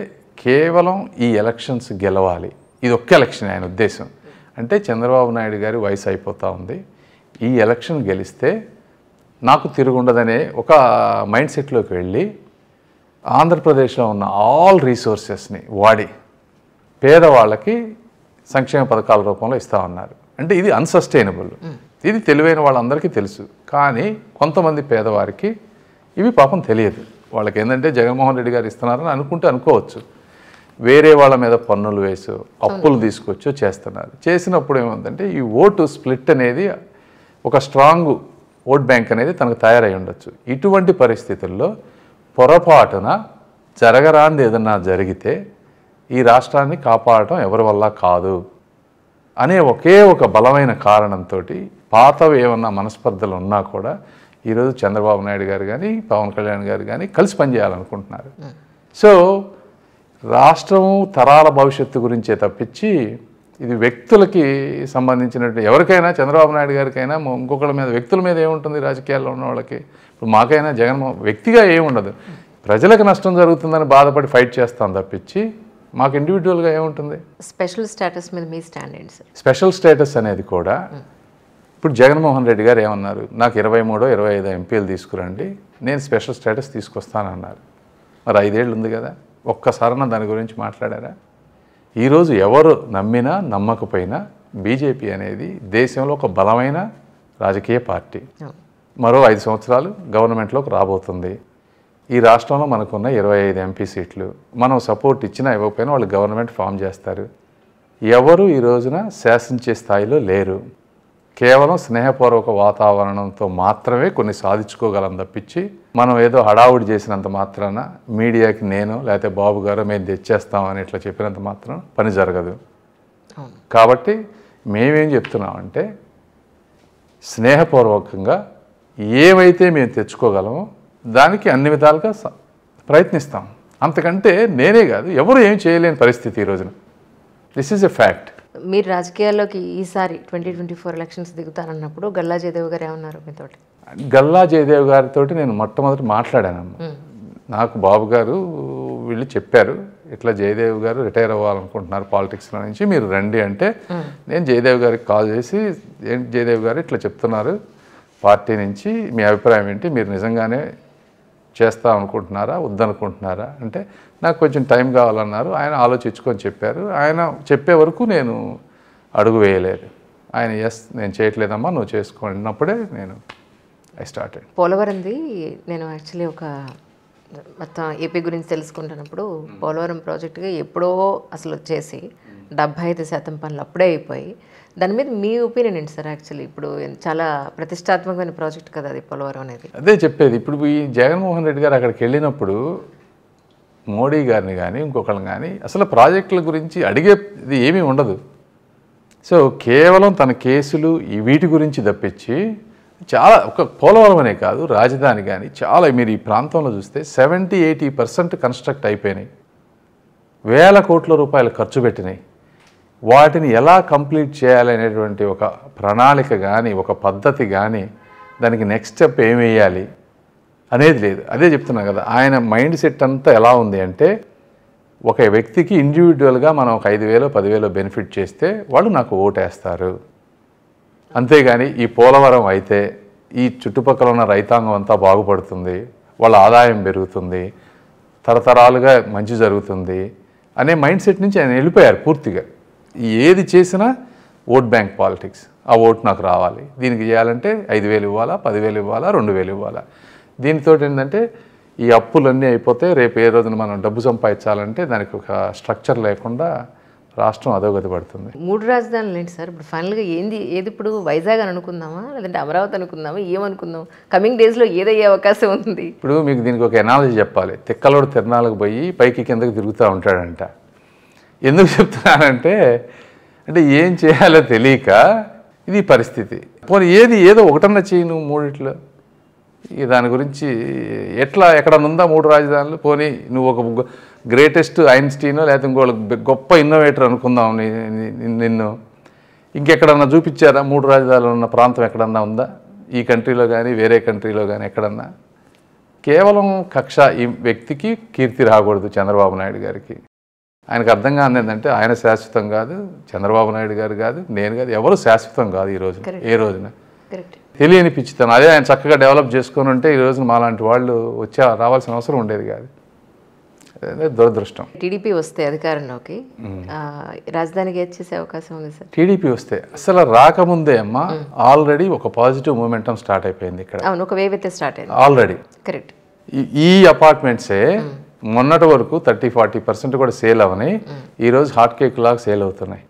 కేవలం ఈ ఎలక్షన్స్ గెలవాలి ఇది ఒక్క ఎలక్షన్ ఆయన ఉద్దేశం అంటే చంద్రబాబు నాయుడు గారి వయసు అయిపోతూ ఉంది ఈ ఎలక్షన్ గెలిస్తే నాకు తిరుగుండదనే ఒక మైండ్ సెట్లోకి వెళ్ళి ఆంధ్రప్రదేశ్లో ఉన్న ఆల్ రీసోర్సెస్ని వాడి పేదవాళ్ళకి సంక్షేమ పథకాల రూపంలో ఇస్తా ఉన్నారు అంటే ఇది అన్సస్టైనబుల్ ఇది తెలివైన వాళ్ళందరికీ తెలుసు కానీ కొంతమంది పేదవారికి ఇవి పాపం తెలియదు వాళ్ళకి ఏంటంటే జగన్మోహన్ రెడ్డి గారు ఇస్తున్నారని అనుకుంటే అనుకోవచ్చు వేరే వాళ్ళ మీద పన్నులు వేసో అప్పులు తీసుకొచ్చో చేస్తున్నారు చేసినప్పుడు ఏముందంటే ఈ ఓటు స్ప్లిట్ అనేది ఒక స్ట్రాంగ్ ఓట్ బ్యాంక్ అనేది తనకు తయారై ఉండొచ్చు ఇటువంటి పరిస్థితుల్లో పొరపాటున జరగరాంది ఏదన్నా జరిగితే ఈ రాష్ట్రాన్ని కాపాడటం ఎవరి వల్ల కాదు అనే ఒకే ఒక బలమైన కారణంతో పాతవి ఏమన్నా మనస్పర్ధలు ఉన్నా కూడా ఈరోజు చంద్రబాబు నాయుడు గారు కానీ పవన్ కళ్యాణ్ గారు కానీ కలిసి పనిచేయాలనుకుంటున్నారు సో రాష్ట్రం తరాల భవిష్యత్తు గురించే తప్పించి ఇది వ్యక్తులకి సంబంధించినట్టు ఎవరికైనా చంద్రబాబు నాయుడు గారికైనా ఇంకొకళ్ళ మీద వ్యక్తుల మీద ఏముంటుంది రాజకీయాల్లో ఉన్న వాళ్ళకి ఇప్పుడు మాకైనా జగన్ వ్యక్తిగా ఏముండదు ప్రజలకు నష్టం జరుగుతుందని బాధపడి ఫైట్ చేస్తాం తప్పించి మాకు ఇండివిజువల్గా ఏముంటుంది స్పెషల్ స్టేటస్ మీద మీ స్టాండ్ స్పెషల్ స్టేటస్ అనేది కూడా ఇప్పుడు జగన్మోహన్ రెడ్డి గారు ఏమన్నారు నాకు ఇరవై మూడో ఇరవై ఐదో ఎంపీలు తీసుకురండి నేను స్పెషల్ స్టేటస్ తీసుకొస్తానన్నారు మరి ఐదేళ్ళు ఉంది కదా ఒక్కసారన్నా దాని గురించి మాట్లాడారా ఈరోజు ఎవరు నమ్మినా నమ్మకపోయినా బీజేపీ అనేది దేశంలో ఒక బలమైన రాజకీయ పార్టీ మరో ఐదు సంవత్సరాలు గవర్నమెంట్లోకి రాబోతుంది ఈ రాష్ట్రంలో మనకున్న ఇరవై ఐదు ఎంపీ సీట్లు మనం సపోర్ట్ ఇచ్చినా ఇవ్వకపోయినా వాళ్ళు గవర్నమెంట్ ఫామ్ చేస్తారు ఎవరు ఈ రోజున శాసించే స్థాయిలో లేరు కేవలం స్నేహపూర్వక వాతావరణంతో మాత్రమే కొన్ని సాధించుకోగలం తప్పించి మనం ఏదో హడావుడి చేసినంత మాత్రాన మీడియాకి నేను లేకపోతే బాబు గారు మేము తెచ్చేస్తామని ఇట్లా చెప్పినంత మాత్రం పని జరగదు కాబట్టి మేమేం చెప్తున్నామంటే స్నేహపూర్వకంగా ఏమైతే మేము తెచ్చుకోగలమో దానికి అన్ని విధాలుగా ప్రయత్నిస్తాం అంతకంటే నేనే కాదు ఎవరు ఏం చేయలేని పరిస్థితి ఈ రోజున దిస్ ఈజ్ ఎ ఫ్యాక్ట్ మీరు రాజకీయాల్లోకి ఈసారి ట్వంటీ ట్వంటీ ఫోర్ ఎలక్షన్స్ దిగుతారన్నప్పుడు గల్లా జయదేవ్ గారు ఏమన్నారు మీతో గల్లా జయదేవ్ గారితో నేను మొట్టమొదటి మాట్లాడాను నాకు బాబు గారు వీళ్ళు చెప్పారు ఇట్లా జయదేవ్ గారు రిటైర్ అవ్వాలనుకుంటున్నారు పాలిటిక్స్లో నుంచి మీరు రండి అంటే నేను జయదేవ్ గారికి కాల్ చేసి జయదేవ్ గారు ఇట్లా చెప్తున్నారు పార్టీ నుంచి మీ అభిప్రాయం ఏంటి మీరు నిజంగానే చేస్తామనుకుంటున్నారా అనుకుంటున్నారా వద్దనుకుంటున్నారా అంటే నాకు కొంచెం టైం కావాలన్నారు ఆయన ఆలోచించుకొని చెప్పారు ఆయన చెప్పే వరకు నేను అడుగు వేయలేదు ఆయన ఎస్ నేను చేయట్లేదమ్మా నువ్వు చేసుకున్నప్పుడే నేను ఐ స్టార్ట్ పోలవరంది నేను యాక్చువల్లీ ఒక మొత్తం ఏపీ గురించి తెలుసుకుంటున్నప్పుడు hmm. పోలవరం ప్రాజెక్టుగా ఎప్పుడో అసలు వచ్చేసి డెబ్బై ఐదు శాతం పనులు అప్పుడే అయిపోయి దాని మీద మీ ఒపీనియన్ ఏంటి సార్ యాక్చువల్లీ ఇప్పుడు చాలా ప్రతిష్టాత్మకమైన ప్రాజెక్ట్ కదా అది పోలవరం అనేది అదే చెప్పేది ఇప్పుడు ఈ జగన్మోహన్ రెడ్డి గారు అక్కడికి వెళ్ళినప్పుడు మోడీ గారిని కానీ ఇంకొకళ్ళని కానీ అసలు ప్రాజెక్టుల గురించి అడిగే ఇది ఏమీ ఉండదు సో కేవలం తన కేసులు వీటి గురించి తప్పించి చాలా ఒక పోలవరం అనే కాదు రాజధాని కానీ చాలా మీరు ఈ ప్రాంతంలో చూస్తే సెవెంటీ ఎయిటీ పర్సెంట్ కన్స్ట్రక్ట్ అయిపోయినాయి వేల కోట్ల రూపాయలు ఖర్చు పెట్టినాయి వాటిని ఎలా కంప్లీట్ చేయాలనేటువంటి ఒక ప్రణాళిక కానీ ఒక పద్ధతి కానీ దానికి నెక్స్ట్ స్టెప్ వేయాలి అనేది లేదు అదే చెప్తున్నాను కదా ఆయన మైండ్ సెట్ అంతా ఎలా ఉంది అంటే ఒక వ్యక్తికి ఇండివిజువల్గా మనం ఒక ఐదు వేలో పదివేలో బెనిఫిట్ చేస్తే వాళ్ళు నాకు ఓటేస్తారు అంతేగాని ఈ పోలవరం అయితే ఈ చుట్టుపక్కల ఉన్న రైతాంగం అంతా బాగుపడుతుంది వాళ్ళ ఆదాయం పెరుగుతుంది తరతరాలుగా మంచి జరుగుతుంది అనే మైండ్ సెట్ నుంచి ఆయన వెళ్ళిపోయారు పూర్తిగా ఏది చేసినా ఓట్ బ్యాంక్ పాలిటిక్స్ ఆ ఓటు నాకు రావాలి దీనికి చేయాలంటే ఐదు వేలు ఇవ్వాలా పదివేలు ఇవ్వాలా రెండు వేలు ఇవ్వాలా దీనితో ఏంటంటే ఈ అప్పులన్నీ అయిపోతే రేపు ఏ రోజున మనం డబ్బు సంపాదించాలంటే దానికి ఒక స్ట్రక్చర్ లేకుండా రాష్ట్రం అధోగతి పడుతుంది మూడు రాజధానులు ఏంటి సార్ ఇప్పుడు ఫైనల్గా ఏంది ఏది ఇప్పుడు వైజాగ్ అని అనుకుందామా లేదంటే అమరావతి అనుకుందామా ఏమనుకుందాం కమింగ్ డేస్లో ఏదయ్యే అవకాశం ఉంది ఇప్పుడు మీకు దీనికి ఒక ఎనాలజీ చెప్పాలి తిక్కలోడు తిరణాలకు పోయి పైకి కిందకి తిరుగుతూ ఉంటాడంట ఎందుకు చెప్తున్నానంటే అంటే ఏం చేయాలో తెలియక ఇది పరిస్థితి పోనీ ఏది ఏదో ఒకటన్నా చేయి నువ్వు మూడిట్లో దాని గురించి ఎట్లా ఎక్కడ నుందా మూడు రాజధానులు పోనీ నువ్వు ఒక గ్రేటెస్ట్ ఐన్స్టీనో లేకపోతే ఇంకో గొప్ప ఇన్నోవేటర్ అనుకుందాం నిన్ను ఇంకెక్కడన్నా చూపించారా మూడు రాజధానులు ఉన్న ప్రాంతం ఎక్కడన్నా ఉందా ఈ కంట్రీలో కానీ వేరే కంట్రీలో కానీ ఎక్కడన్నా కేవలం కక్ష ఈ వ్యక్తికి కీర్తి రాకూడదు చంద్రబాబు నాయుడు గారికి ఆయనకు అర్థం కాదు ఏంటంటే ఆయన శాశ్వతం కాదు చంద్రబాబు నాయుడు గారు కాదు నేను కాదు ఎవరు శాశ్వతం కాదు ఈ రోజు ఏ రోజున తెలియని పిచ్చితనం అదే ఆయన చక్కగా డెవలప్ చేసుకొని ఉంటే ఈ రోజున మాలాంటి వాళ్ళు వచ్చే రావాల్సిన అవసరం ఉండేది కాదు దురదృష్టం టీడీపీ వస్తే అధికారంలోకి రాజధానికి వచ్చేసే అవకాశం ఉంది సార్ టీడీపీ వస్తే అసలు రాకముందే అమ్మ ఆల్రెడీ ఒక పాజిటివ్ మూమెంటం స్టార్ట్ అయిపోయింది ఇక్కడ అవును ఒక వేవ్ అయితే స్టార్ట్ అయింది ఆల్రెడీ కరెక్ట్ ఈ అపార్ట్మెంట్సే మొన్నటి వరకు థర్టీ ఫార్టీ పర్సెంట్ కూడా సేల్ అవని ఈరోజు హాట్ కేక్ లాగా సేల్ అవుతున్నాయి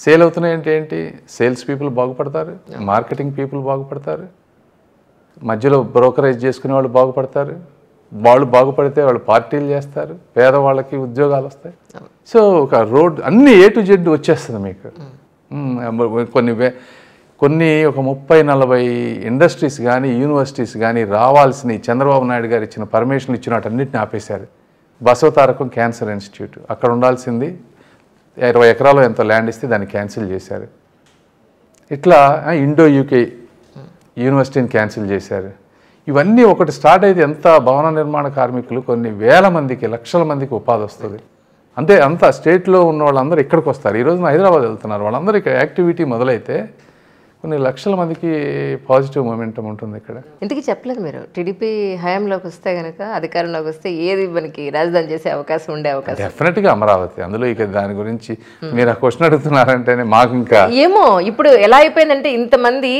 సేల్ అవుతున్నాయి అంటే ఏంటి సేల్స్ పీపుల్ బాగుపడతారు మార్కెటింగ్ పీపుల్ బాగుపడతారు మధ్యలో బ్రోకరేజ్ చేసుకునే వాళ్ళు బాగుపడతారు వాళ్ళు బాగుపడితే వాళ్ళు పార్టీలు చేస్తారు పేదవాళ్ళకి ఉద్యోగాలు వస్తాయి సో ఒక రోడ్ అన్ని ఏ టు జెడ్ వచ్చేస్తుంది మీకు కొన్ని కొన్ని ఒక ముప్పై నలభై ఇండస్ట్రీస్ కానీ యూనివర్సిటీస్ కానీ రావాల్సిన చంద్రబాబు నాయుడు గారు ఇచ్చిన పర్మిషన్లు ఇచ్చిన వాటన్నిటిని ఆపేశారు బసవతారకం క్యాన్సర్ ఇన్స్టిట్యూట్ అక్కడ ఉండాల్సింది ఇరవై ఎకరాలు ఎంత ల్యాండ్ ఇస్తే దాన్ని క్యాన్సిల్ చేశారు ఇట్లా ఇండో యూకే యూనివర్సిటీని క్యాన్సిల్ చేశారు ఇవన్నీ ఒకటి స్టార్ట్ అయితే ఎంత భవన నిర్మాణ కార్మికులు కొన్ని వేల మందికి లక్షల మందికి ఉపాధి వస్తుంది అంటే అంత స్టేట్లో ఉన్న వాళ్ళందరూ ఇక్కడికి వస్తారు ఈరోజు హైదరాబాద్ వెళ్తున్నారు వాళ్ళందరూ ఇక్కడ యాక్టివిటీ మొదలైతే కొన్ని లక్షల మందికి పాజిటివ్ మూమెంటం ఉంటుంది ఇక్కడ ఇంతకీ చెప్పలేదు మీరు టీడీపీ హయాంలోకి వస్తే కనుక అధికారంలోకి వస్తే ఏది మనకి రాజధాని చేసే అవకాశం ఉండే అవకాశం గా అమరావతి అందులో ఇక దాని గురించి మీరు ఆ క్వశ్చన్ అడుగుతున్నారంటేనే మాకు ఇంకా ఏమో ఇప్పుడు ఎలా అయిపోయిందంటే ఇంతమంది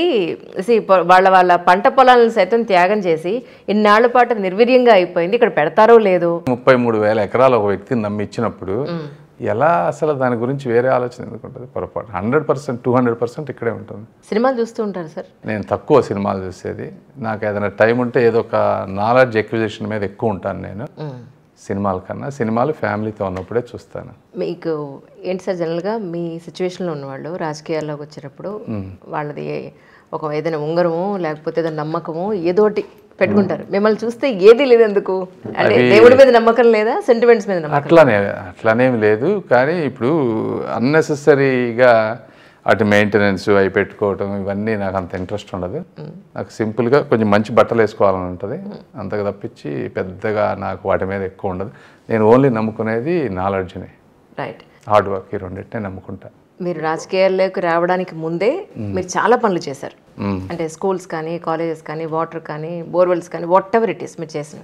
వాళ్ళ వాళ్ళ పంట పొలాలను సైతం త్యాగం చేసి ఇన్నాళ్ల పాటు నిర్వీర్యంగా అయిపోయింది ఇక్కడ పెడతారో లేదో ముప్పై మూడు వేల ఎకరాలు ఒక వ్యక్తిని నమ్మి ఇచ్చినప్పుడు ఎలా అసలు దాని గురించి వేరే ఆలోచన ఎందుకు ఉంటుంది పొరపాటు hundred percent two hundred percent ఇక్కడే ఉంటుంది సినిమాలు చూస్తూ ఉంటారు సార్ నేను తక్కువ సినిమాలు చూసేది నాకు ఏదైనా టైం ఉంటే ఏదో ఒక నాలెడ్జ్ ఎక్విజిషన్ మీద ఎక్కువ ఉంటాను నేను సినిమాల కన్నా సినిమాలు ఫ్యామిలీతో ఉన్నప్పుడే చూస్తాను మీకు ఏంటి సార్ జనరల్గా మీ సిచ్యువేషన్లో ఉన్నవాళ్ళు రాజకీయాల్లోకి వచ్చేటప్పుడు వాళ్ళది ఒక ఏదైనా ఉంగరము లేకపోతే ఏదైనా నమ్మకము ఏదోటి పెట్టుకుంటారు మిమ్మల్ని చూస్తే ఏది లేదు ఎందుకు అంటే దేవుడి మీద నమ్మకం లేదా సెంటిమెంట్స్ మీద అట్లానే అట్లానేమి లేదు కానీ ఇప్పుడు అన్నెసెసరీగా అటు మెయింటెనెన్స్ అవి పెట్టుకోవటం ఇవన్నీ నాకు అంత ఇంట్రెస్ట్ ఉండదు నాకు సింపుల్గా కొంచెం మంచి బట్టలు వేసుకోవాలని ఉంటుంది అంతకు తప్పించి పెద్దగా నాకు వాటి మీద ఎక్కువ ఉండదు నేను ఓన్లీ నమ్ముకునేది నాలెడ్జ్ని రైట్ హార్డ్ వర్క్ ఈ రెండింటినే నమ్ముకుంటాను మీరు రాజకీయాల్లోకి రావడానికి ముందే మీరు చాలా పనులు చేశారు అంటే స్కూల్స్ కానీ కాలేజెస్ కానీ వాటర్ కానీ బోర్వెల్స్ కానీ వాట్ ఎవర్ ఇట్ ఈస్ మీరు చేసిన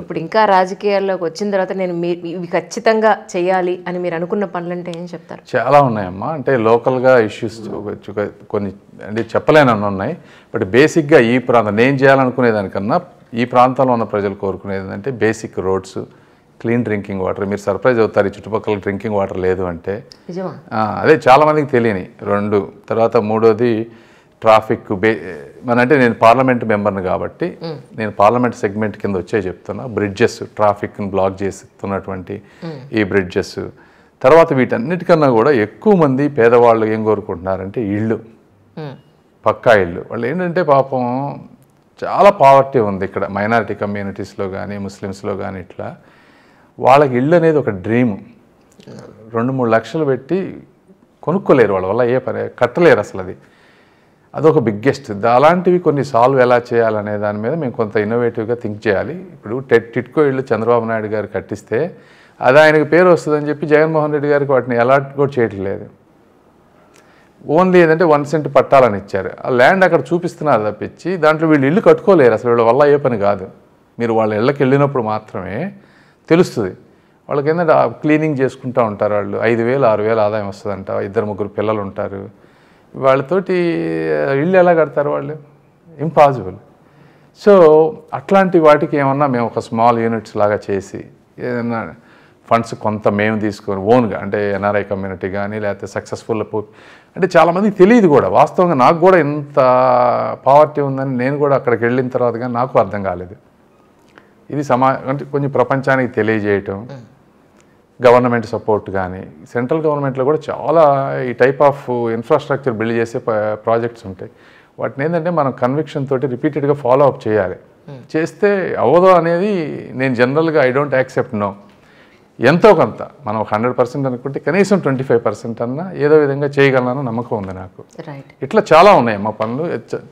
ఇప్పుడు ఇంకా రాజకీయాల్లోకి వచ్చిన తర్వాత నేను ఇవి ఖచ్చితంగా చేయాలి అని మీరు అనుకున్న పనులంటే ఏం చెప్తారు చాలా ఉన్నాయమ్మా అంటే లోకల్గా ఇష్యూస్ కొన్ని అంటే చెప్పలేనన్న ఉన్నాయి బట్ బేసిక్గా ఈ ప్రాంతం నేను చేయాలనుకునే దానికన్నా ఈ ప్రాంతంలో ఉన్న ప్రజలు కోరుకునేది అంటే basic roads clean drinking water మీరు సర్ప్రైజ్ అవుతారు ఈ చుట్టుపక్కల డ్రింకింగ్ వాటర్ లేదు అంటే అదే చాలామందికి తెలియని రెండు తర్వాత మూడోది ట్రాఫిక్ బే మన అంటే నేను పార్లమెంట్ మెంబర్ని కాబట్టి నేను పార్లమెంట్ సెగ్మెంట్ కింద వచ్చే చెప్తున్నా బ్రిడ్జెస్ ట్రాఫిక్ని బ్లాక్ చేస్తున్నటువంటి ఈ బ్రిడ్జెస్ తర్వాత వీటన్నిటికన్నా కూడా ఎక్కువ మంది పేదవాళ్ళు ఏం కోరుకుంటున్నారంటే ఇళ్ళు పక్కా ఇళ్ళు వాళ్ళు ఏంటంటే పాపం చాలా పావర్టీ ఉంది ఇక్కడ మైనారిటీ కమ్యూనిటీస్లో కానీ ముస్లిమ్స్లో కానీ ఇట్లా వాళ్ళకి ఇల్లు అనేది ఒక డ్రీమ్ రెండు మూడు లక్షలు పెట్టి కొనుక్కోలేరు వాళ్ళ వల్ల ఏ పని కట్టలేరు అసలు అది అదొక బిగ్గెస్ట్ అలాంటివి కొన్ని సాల్వ్ ఎలా చేయాలనే దాని మీద మేము కొంత ఇన్నోవేటివ్గా థింక్ చేయాలి ఇప్పుడు టెట్ టిట్కో ఇళ్ళు చంద్రబాబు నాయుడు గారు కట్టిస్తే అది ఆయనకు పేరు వస్తుందని చెప్పి జగన్మోహన్ రెడ్డి గారికి వాటిని అలాట్ కూడా చేయట్లేదు ఓన్లీ ఏంటంటే వన్ సెంట్ పట్టాలని ఇచ్చారు ఆ ల్యాండ్ అక్కడ చూపిస్తున్నారు తప్పించి దాంట్లో వీళ్ళు ఇల్లు కట్టుకోలేరు అసలు వీళ్ళ వల్ల ఏ పని కాదు మీరు వాళ్ళ ఇళ్ళకి వెళ్ళినప్పుడు మాత్రమే తెలుస్తుంది వాళ్ళకి ఏంటంటే క్లీనింగ్ చేసుకుంటూ ఉంటారు వాళ్ళు ఐదు వేలు ఆరు వేలు ఆదాయం వస్తుందంట ఇద్దరు ముగ్గురు పిల్లలు ఉంటారు వాళ్ళతోటి ఇల్లు ఎలా కడతారు వాళ్ళు ఇంపాసిబుల్ సో అట్లాంటి వాటికి ఏమన్నా మేము ఒక స్మాల్ యూనిట్స్ లాగా చేసి ఏదన్నా ఫండ్స్ కొంత మేము తీసుకొని ఓన్గా అంటే ఎన్ఆర్ఐ కమ్యూనిటీ కానీ లేకపోతే సక్సెస్ఫుల్ అంటే చాలామందికి తెలియదు కూడా వాస్తవంగా నాకు కూడా ఇంత పావర్టీ ఉందని నేను కూడా అక్కడికి వెళ్ళిన తర్వాత కానీ నాకు అర్థం కాలేదు ఇది సమా అంటే కొంచెం ప్రపంచానికి తెలియజేయటం గవర్నమెంట్ సపోర్ట్ కానీ సెంట్రల్ గవర్నమెంట్లో కూడా చాలా ఈ టైప్ ఆఫ్ ఇన్ఫ్రాస్ట్రక్చర్ బిల్డ్ చేసే ప్రాజెక్ట్స్ ఉంటాయి వాటిని ఏంటంటే మనం కన్విక్షన్ తోటి రిపీటెడ్గా ఫాలో అప్ చేయాలి చేస్తే అవదో అనేది నేను జనరల్గా ఐ డోంట్ యాక్సెప్ట్ నో ఎంతో కొంత మనం ఒక హండ్రెడ్ పర్సెంట్ అనుకుంటే కనీసం ట్వంటీ ఫైవ్ పర్సెంట్ అన్నా ఏదో విధంగా చేయగలనన్న నమ్మకం ఉంది నాకు ఇట్లా చాలా ఉన్నాయి మా పనులు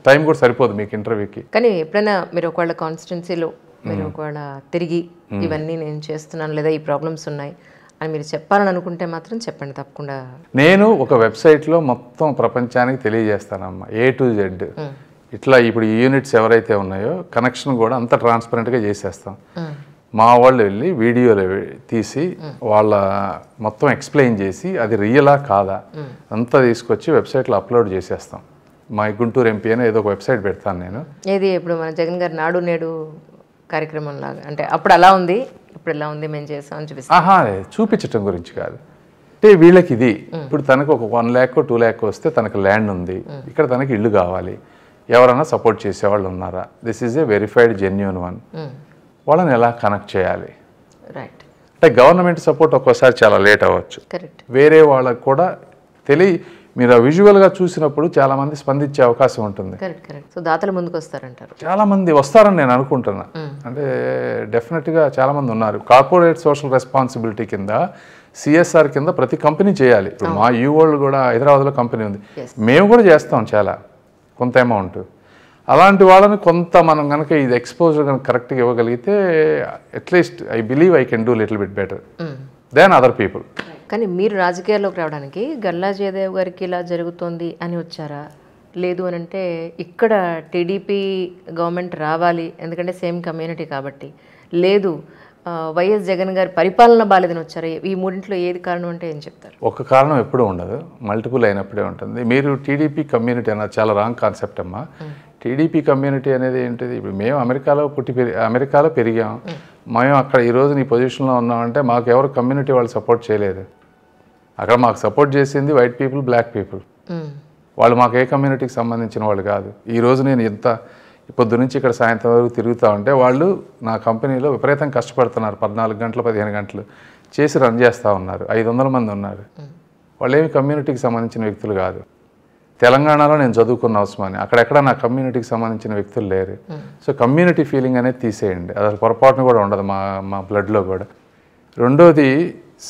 టైం కూడా సరిపోదు మీకు ఇంటర్వ్యూకి కానీ ఎప్పుడైనా మీరు ఒకవేళ కాన్స్టిట్యున్సీలో మీరు ఒకవేళ తిరిగి ఇవన్నీ నేను చేస్తున్నాను లేదా ఈ ప్రాబ్లమ్స్ ఉన్నాయి అని మీరు చెప్పాలని అనుకుంటే మాత్రం చెప్పండి తప్పకుండా నేను ఒక వెబ్సైట్లో మొత్తం ప్రపంచానికి తెలియజేస్తానమ్మా ఏ టు జెడ్ ఇట్లా ఇప్పుడు ఈ యూనిట్స్ ఎవరైతే ఉన్నాయో కనెక్షన్ కూడా అంత ట్రాన్స్పరెంట్గా చేసేస్తాం మా వాళ్ళు వెళ్ళి వీడియోలు తీసి వాళ్ళ మొత్తం ఎక్స్ప్లెయిన్ చేసి అది రియలా కాదా అంతా తీసుకొచ్చి వెబ్సైట్లో అప్లోడ్ చేసేస్తాం మా గుంటూరు ఎంపీ అని ఏదో ఒక వెబ్సైట్ పెడతాను నేను ఏది ఇప్పుడు మన జగన్ గారు నాడు నేడు కార్యక్రమం లాగా అంటే అప్పుడు అలా ఉంది ఇప్పుడు ఎలా ఉంది మేము చేసాం ఆహా చూపించటం గురించి కాదు అంటే వీళ్ళకి ఇది ఇప్పుడు తనకు ఒక వన్ ల్యాక్ టూ ల్యాక్ వస్తే తనకు ల్యాండ్ ఉంది ఇక్కడ తనకి ఇల్లు కావాలి ఎవరైనా సపోర్ట్ చేసేవాళ్ళు ఉన్నారా this is a verified genuine one వాళ్ళని ఎలా కనెక్ట్ చేయాలి రైట్ అంటే గవర్నమెంట్ సపోర్ట్ ఒక్కోసారి చాలా లేట్ అవ్వచ్చు వేరే వాళ్ళకు కూడా తెలియ మీరు ఆ విజువల్ గా చూసినప్పుడు చాలామంది స్పందించే అవకాశం ఉంటుంది సో దాతల ముందుకు వస్తారంటారు చాలామంది వస్తారని నేను అనుకుంటున్నా అంటే డెఫినెట్గా చాలామంది ఉన్నారు కార్పొరేట్ సోషల్ రెస్పాన్సిబిలిటీ కింద సిఎస్ఆర్ కింద ప్రతి కంపెనీ చేయాలి ఇప్పుడు మా వరల్డ్ కూడా హైదరాబాద్లో కంపెనీ ఉంది మేము కూడా చేస్తాం చాలా కొంత అమౌంట్ అలాంటి వాళ్ళని కొంత మనం కనుక ఇది ఎక్స్పోజర్ కనుక కరెక్ట్గా ఇవ్వగలిగితే at least I believe I can do little bit better then other people కానీ మీరు రాజకీయాల్లోకి రావడానికి గల్లా జయదేవ్ గారికి ఇలా జరుగుతోంది అని వచ్చారా లేదు అని అంటే ఇక్కడ టీడీపీ గవర్నమెంట్ రావాలి ఎందుకంటే సేమ్ కమ్యూనిటీ కాబట్టి లేదు వైఎస్ జగన్ గారి పరిపాలన బాలేదని వచ్చారు ఈ మూడింట్లో ఏది కారణం అంటే ఏం చెప్తారు ఒక కారణం ఎప్పుడూ ఉండదు మల్టిపుల్ అయినప్పుడే ఉంటుంది మీరు టీడీపీ కమ్యూనిటీ అన్నది చాలా రాంగ్ కాన్సెప్ట్ అమ్మా టీడీపీ కమ్యూనిటీ అనేది ఏంటిది ఇప్పుడు మేము అమెరికాలో పుట్టి పెరి అమెరికాలో పెరిగాం మేము అక్కడ ఈరోజు నీ పొజిషన్లో ఉన్నామంటే మాకు ఎవరు కమ్యూనిటీ వాళ్ళు సపోర్ట్ చేయలేదు అక్కడ మాకు సపోర్ట్ చేసింది వైట్ పీపుల్ బ్లాక్ పీపుల్ వాళ్ళు మాకు ఏ కమ్యూనిటీకి సంబంధించిన వాళ్ళు కాదు ఈరోజు నేను ఎంత పొద్దు నుంచి ఇక్కడ సాయంత్రం వరకు తిరుగుతూ ఉంటే వాళ్ళు నా కంపెనీలో విపరీతం కష్టపడుతున్నారు పద్నాలుగు గంటలు పదిహేను గంటలు చేసి రన్ చేస్తూ ఉన్నారు ఐదు వందల మంది ఉన్నారు వాళ్ళు ఏమి కమ్యూనిటీకి సంబంధించిన వ్యక్తులు కాదు తెలంగాణలో నేను చదువుకున్న అవసరమని అక్కడెక్కడ నా కమ్యూనిటీకి సంబంధించిన వ్యక్తులు లేరు సో కమ్యూనిటీ ఫీలింగ్ అనేది తీసేయండి అది అసలు పొరపాటును కూడా ఉండదు మా మా బ్లడ్లో కూడా రెండోది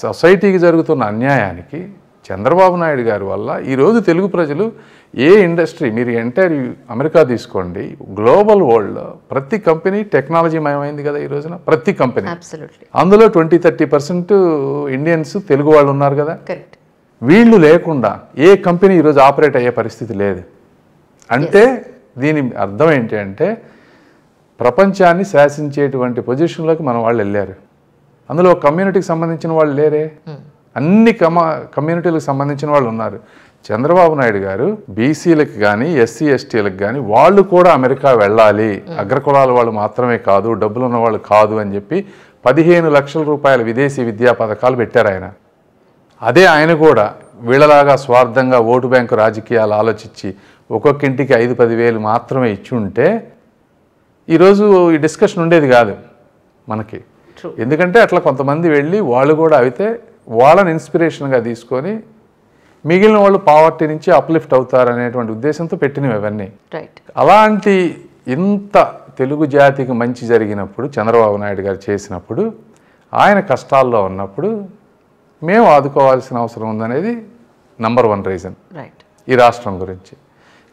సొసైటీకి జరుగుతున్న అన్యాయానికి చంద్రబాబు నాయుడు గారి వల్ల ఈరోజు తెలుగు ప్రజలు ఏ ఇండస్ట్రీ మీరు ఎంటైర్ అమెరికా తీసుకోండి గ్లోబల్ వరల్డ్లో ప్రతి కంపెనీ టెక్నాలజీ మయమైంది కదా ఈ రోజున ప్రతి కంపెనీ అందులో twenty thirty percent Indians Telugu వాళ్ళు ఉన్నారు కదా వీళ్ళు లేకుండా ఏ కంపెనీ ఈరోజు ఆపరేట్ అయ్యే పరిస్థితి లేదు అంటే దీని అర్థం ఏంటి అంటే ప్రపంచాన్ని శాసించేటువంటి పొజిషన్లోకి మన వాళ్ళు వెళ్ళారు అందులో కమ్యూనిటీకి సంబంధించిన వాళ్ళు లేరే అన్ని కమ్యూనిటీలకు సంబంధించిన వాళ్ళు ఉన్నారు చంద్రబాబు నాయుడు గారు బీసీలకు కానీ ఎస్సీ ఎస్టీలకు కానీ వాళ్ళు కూడా అమెరికా వెళ్ళాలి అగ్రకులాల వాళ్ళు మాత్రమే కాదు డబ్బులు ఉన్న వాళ్ళు కాదు అని చెప్పి పదిహేను లక్షల రూపాయల విదేశీ విద్యా పథకాలు పెట్టారు ఆయన అదే ఆయన కూడా వీళ్ళలాగా స్వార్థంగా ఓటు బ్యాంకు రాజకీయాలు ఆలోచించి ఒక్కొక్కింటికి ఐదు పదివేలు మాత్రమే ఇచ్చి ఉంటే ఈరోజు ఈ డిస్కషన్ ఉండేది కాదు మనకి ఎందుకంటే అట్లా కొంతమంది వెళ్ళి వాళ్ళు కూడా అయితే వాళ్ళని ఇన్స్పిరేషన్గా తీసుకొని మిగిలిన వాళ్ళు పావర్టీ నుంచి అప్లిఫ్ట్ అవుతారు అనేటువంటి ఉద్దేశంతో పెట్టినవి అవన్నీ అలాంటి ఇంత తెలుగు జాతికి మంచి జరిగినప్పుడు చంద్రబాబు నాయుడు గారు చేసినప్పుడు ఆయన కష్టాల్లో ఉన్నప్పుడు మేము ఆదుకోవాల్సిన అవసరం ఉందనేది నంబర్ వన్ రీజన్ ఈ రాష్ట్రం గురించి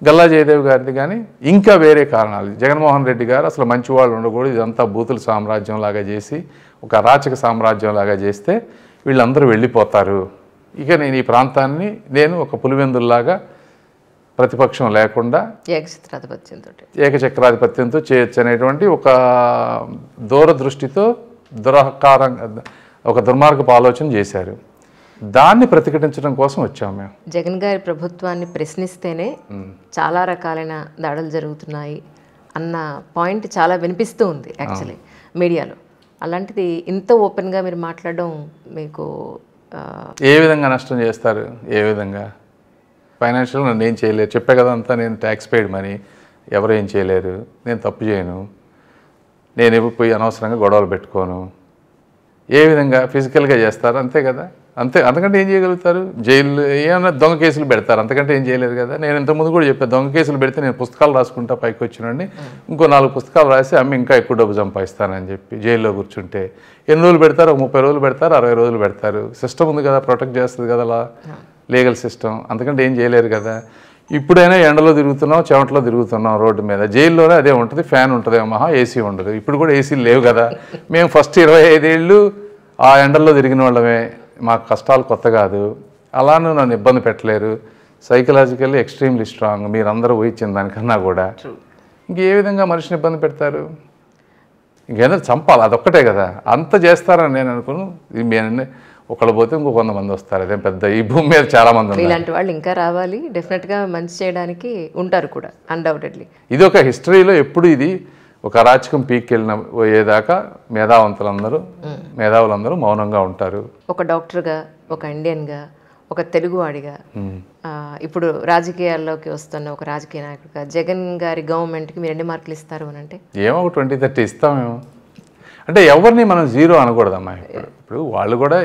గల్లా జయదేవ్ గారిది కానీ ఇంకా వేరే కారణాలు జగన్మోహన్ రెడ్డి గారు అసలు మంచివాళ్ళు ఉండకూడదు ఇదంతా బూతుల సామ్రాజ్యం లాగా చేసి ఒక అరాచక సామ్రాజ్యం లాగా చేస్తే వీళ్ళందరూ వెళ్ళిపోతారు ఇక నేను ఈ ప్రాంతాన్ని నేను ఒక పులివెందుల్లాగా ప్రతిపక్షం లేకుండా ఏకచక్రాధిపత్యంతో ఏకచక్రాధిపత్యంతో చేయొచ్చు అనేటువంటి ఒక దూరదృష్టితో దురహకారంగా ఒక దుర్మార్గపు ఆలోచన చేశారు దాన్ని ప్రతిఘటించడం కోసం వచ్చాము మేము జగన్ గారి ప్రభుత్వాన్ని ప్రశ్నిస్తేనే చాలా రకాలైన దాడులు జరుగుతున్నాయి అన్న పాయింట్ చాలా వినిపిస్తూ ఉంది యాక్చువల్లీ మీడియాలో అలాంటిది ఇంత ఓపెన్గా మీరు మాట్లాడడం మీకు ఏ విధంగా నష్టం చేస్తారు ఏ విధంగా ఫైనాన్షియల్ నన్ను ఏం చేయలేరు చెప్పే కదా అంతా నేను ట్యాక్స్ పేడ్ మనీ ఎవరు ఏం చేయలేరు నేను తప్పు చేయను నేను ఎప్పుడు పోయి అనవసరంగా గొడవలు పెట్టుకోను ఏ విధంగా ఫిజికల్గా చేస్తారు అంతే కదా అంతే అంతకంటే ఏం చేయగలుగుతారు జైలు ఏమన్నా దొంగ కేసులు పెడతారు అంతకంటే ఏం చేయలేదు కదా నేను ఇంతకుముందు కూడా చెప్పాను దొంగ కేసులు పెడితే నేను పుస్తకాలు రాసుకుంటా పైకి వచ్చినండి ఇంకో నాలుగు పుస్తకాలు రాసి అమ్మి ఇంకా ఎక్కువ డబ్బు సంపాదిస్తానని చెప్పి జైల్లో కూర్చుంటే ఎన్ని రోజులు పెడతారు ఒక ముప్పై రోజులు పెడతారు అరవై రోజులు పెడతారు సిస్టమ్ ఉంది కదా ప్రొటెక్ట్ చేస్తుంది కదా లీగల్ సిస్టమ్ అంతకంటే ఏం చేయలేరు కదా ఇప్పుడైనా ఎండలో తిరుగుతున్నాం చెమటలో తిరుగుతున్నాం రోడ్డు మీద జైల్లోనే అదే ఉంటుంది ఫ్యాన్ ఉంటుంది మహా ఏసీ ఉండదు ఇప్పుడు కూడా ఏసీలు లేవు కదా మేము ఫస్ట్ ఇరవై ఐదేళ్ళు ఆ ఎండల్లో తిరిగిన వాళ్ళమే మాకు కష్టాలు కొత్త కాదు అలానే నన్ను ఇబ్బంది పెట్టలేరు సైకలాజికల్లీ ఎక్స్ట్రీమ్లీ స్ట్రాంగ్ మీరందరూ ఊహించిన దానికన్నా కూడా ఇంక ఏ విధంగా మనిషిని ఇబ్బంది పెడతారు ఇంకేదో చంపాలి అదొక్కటే కదా అంత చేస్తారని నేను అనుకును నేను ఒకళ్ళు పోతే ఇంకో కొంతమంది వస్తారు అదే పెద్ద ఈ భూమి మీద చాలా మంది ఇలాంటి వాళ్ళు ఇంకా రావాలి డెఫినెట్గా మంచి చేయడానికి ఉంటారు కూడా అన్డౌటెడ్లీ ఇది ఒక హిస్టరీలో ఎప్పుడు ఇది ఒక అరాచకం వెళ్ళిన పోయేదాకా మేధావంతులందరూ మేధావులందరూ మౌనంగా ఉంటారు ఒక డాక్టర్గా ఒక ఇండియన్గా ఒక తెలుగువాడిగా ఇప్పుడు రాజకీయాల్లోకి వస్తున్న ఒక రాజకీయ నాయకుడిగా జగన్ గారి గవర్నమెంట్కి మీరు ఎన్ని మార్కులు ఇస్తారు అని అంటే ఏమో ఒక ట్వంటీ థర్టీ ఇస్తామేమో అంటే ఎవరిని మనం జీరో అనకూడదమ్మా ఇప్పుడు వాళ్ళు కూడా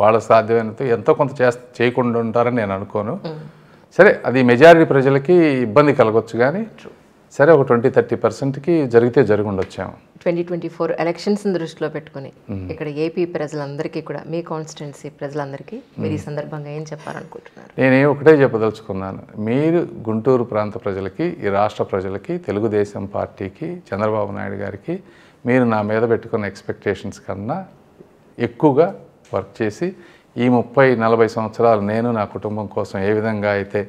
వాళ్ళ సాధ్యమైనంత ఎంతో కొంత చేస్త చేయకుండా ఉంటారని నేను అనుకోను సరే అది మెజారిటీ ప్రజలకి ఇబ్బంది కలగవచ్చు కానీ సరే ఒక ట్వంటీ థర్టీ పర్సెంట్కి జరిగితే జరిగి ఉండొచ్చాము ట్వంటీ ట్వంటీ ఫోర్ ఎలక్షన్స్ని దృష్టిలో పెట్టుకుని ఇక్కడ ఏపీ ప్రజలందరికీ కూడా మీ కాన్స్టిట్యున్సీ ప్రజలందరికీ మీరు ఈ సందర్భంగా ఏం చెప్పాలనుకుంటున్నారు నేనే ఒకటే చెప్పదలుచుకున్నాను మీరు గుంటూరు ప్రాంత ప్రజలకి ఈ రాష్ట్ర ప్రజలకి తెలుగుదేశం పార్టీకి చంద్రబాబు నాయుడు గారికి మీరు నా మీద పెట్టుకున్న ఎక్స్పెక్టేషన్స్ కన్నా ఎక్కువగా వర్క్ చేసి ఈ ముప్పై నలభై సంవత్సరాలు నేను నా కుటుంబం కోసం ఏ విధంగా అయితే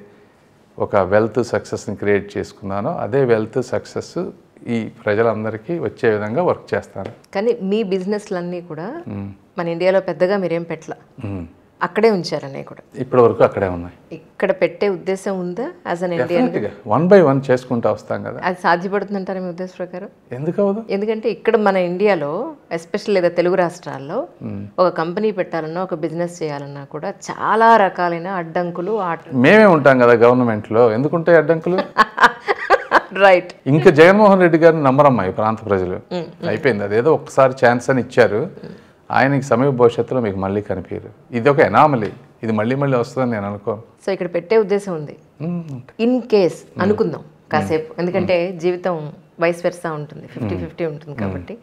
ఒక వెల్త్ సక్సెస్ని క్రియేట్ చేసుకున్నానో అదే వెల్త్ సక్సెస్ ఈ ప్రజలందరికీ వచ్చే విధంగా వర్క్ చేస్తాను కానీ మీ బిజినెస్లన్నీ కూడా మన ఇండియాలో పెద్దగా మీరేం పెట్టలే అక్కడే ఉంచారనే కూడా ఇప్పటి వరకు అక్కడే ఉన్నాయి ఇక్కడ పెట్టే ఉద్దేశం ఉందా as an Indian one by one చేసుకుంటా వస్తాం కదా అది సాధ్యపడుతుందంటారు మీ ఉద్దేశం ప్రకారం ఎందుకు ఎందుకంటే ఇక్కడ మన ఇండియాలో ఎస్పెషల్ లేదా తెలుగు రాష్ట్రాల్లో hmm. ఒక కంపెనీ పెట్టాలన్నా ఒక బిజినెస్ చేయాలన్నా కూడా చాలా రకాలైన అడ్డంకులు ఆట మేమే ఉంటాం కదా గవర్నమెంట్లో ఎందుకుంటాయి అడ్డంకులు రైట్ [LAUGHS] ఇంకా జగన్మోహన్ రెడ్డి గారిని నమ్మరమ్మా ఈ ప్రాంత ప్రజలు hmm. అయిపోయింది అదేదో ఒకసారి ఛాన్స్ అని ఇచ్చారు hmm. ఆయనకి సమీప భవిష్యత్తులో మీకు మళ్ళీ కనిపించరు ఇది ఒక ఎనామలీ ఇది మళ్ళీ మళ్ళీ వస్తుందని నేను అనుకోను సో ఇక్కడ పెట్టే ఉద్దేశం ఉంది ఇన్ కేస్ అనుకుందాం కాసేపు ఎందుకంటే జీవితం వైస్ వెర్సా ఉంటుంది ఫిఫ్టీ ఫిఫ్టీ ఉంటుంది కాబట్టి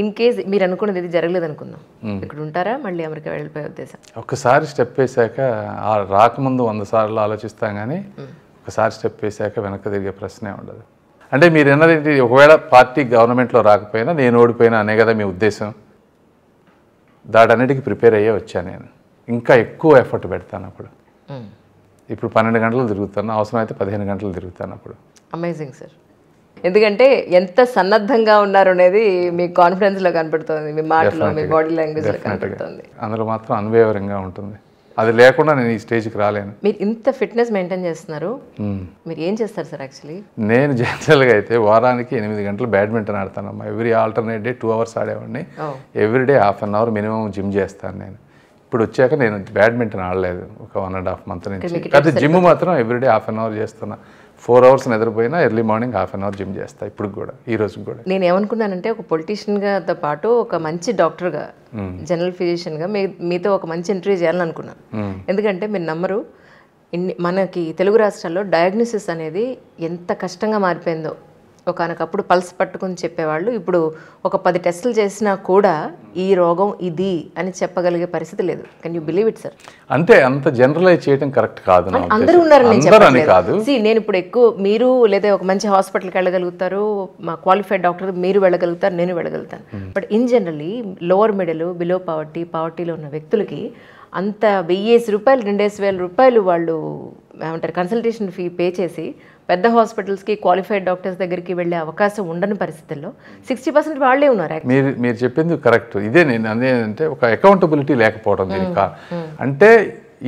ఇన్ కేస్ మీరు అనుకున్నది ఇది జరగలేదు అనుకుందాం ఇక్కడ ఉంటారా మళ్ళీ అమెరికా వెళ్ళిపోయే ఉద్దేశం ఒకసారి స్టెప్ వేసాక ఆ రాకముందు వంద సార్లు ఆలోచిస్తాం కానీ ఒకసారి స్టెప్ వేసాక వెనక తిరిగే ప్రశ్నే ఉండదు అంటే మీరు అన్నది ఒకవేళ పార్టీ గవర్నమెంట్లో రాకపోయినా నేను ఓడిపోయినా అనే కదా మీ ఉద్దేశం దాటన్నిటికి ప్రిపేర్ అయ్యే వచ్చాను నేను ఇంకా ఎక్కువ ఎఫర్ట్ పెడతాను అప్పుడు hmm. ఇప్పుడు పన్నెండు గంటలు తిరుగుతాను అవసరం అయితే పదిహేను గంటలు తిరుగుతాను అప్పుడు అమేజింగ్ సార్ ఎందుకంటే ఎంత సన్నద్ధంగా ఉన్నారు అనేది మీ కాన్ఫిడెన్స్లో కనపడుతుంది మీ మాటలో మీ బాడీ లాంగ్వేజ్లో కనపడుతుంది అందులో మాత్రం అన్వేవరంగా ఉంటుంది అది లేకుండా నేను ఈ స్టేజ్కి రాలేను మీరు ఇంత ఫిట్నెస్ మెయింటైన్ చేస్తున్నారు మీరు ఏం చేస్తారు సార్ యాక్చువల్లీ నేను జనరల్గా అయితే వారానికి ఎనిమిది గంటలు బ్యాడ్మింటన్ ఆడతాను అమ్మా every alternate day two hours ఆడేవాడిని every day half an hour minimum gym చేస్తాను నేను ఇప్పుడు వచ్చాక నేను బ్యాడ్మింటన్ ఆడలేదు ఒక వన్ అండ్ హాఫ్ మంత్ నుంచి అది జిమ్ మాత్రం ఎవ్రీడే హాఫ్ అన్ అవర్ చేస్తున్నా ఫోర్ అవర్స్ నిద్రపోయినా early morning half an hour gym చేస్తా ఇప్పుడు కూడా ఈ రోజు కూడా నేను ఏమనుకున్నానంటే ఒక గాతో పాటు ఒక మంచి డాక్టర్గా జనరల్ ఫిజిషియన్గా మీ మీతో ఒక మంచి ఇంటర్వ్యూ చేయాలనుకున్నాను ఎందుకంటే మీరు నమ్మరు మనకి తెలుగు రాష్ట్రాల్లో డయాగ్నోసిస్ అనేది ఎంత కష్టంగా మారిపోయిందో ఒకనకప్పుడు పల్స్ పట్టుకుని చెప్పేవాళ్ళు ఇప్పుడు ఒక పది టెస్టులు చేసినా కూడా ఈ రోగం ఇది అని చెప్పగలిగే పరిస్థితి లేదు can you believe it sir అంతే అంత జనరలైజ్ చేయడం కరెక్ట్ కాదు అందరూ ఉన్నారు నేను నేను ఇప్పుడు ఎక్కువ మీరు లేదా ఒక మంచి హాస్పిటల్కి వెళ్ళగలుగుతారు మా క్వాలిఫైడ్ డాక్టర్ మీరు వెళ్ళగలుగుతారు నేను వెళ్ళగలుగుతాను but in generally lower middle below poverty పావర్టీలో ఉన్న వ్యక్తులకి అంత వెయ్యేసి రూపాయలు రెండేసి వేల రూపాయలు వాళ్ళు ఏమంటారు కన్సల్టేషన్ ఫీ పే చేసి పెద్ద హాస్పిటల్స్కి క్వాలిఫైడ్ డాక్టర్స్ దగ్గరికి వెళ్ళే అవకాశం ఉండని పరిస్థితుల్లో సిక్స్టీ పర్సెంట్ వాళ్ళే ఉన్నారు మీరు మీరు చెప్పింది కరెక్ట్ ఇదే నేను అంటే ఒక అకౌంటబిలిటీ లేకపోవడం దీనికి అంటే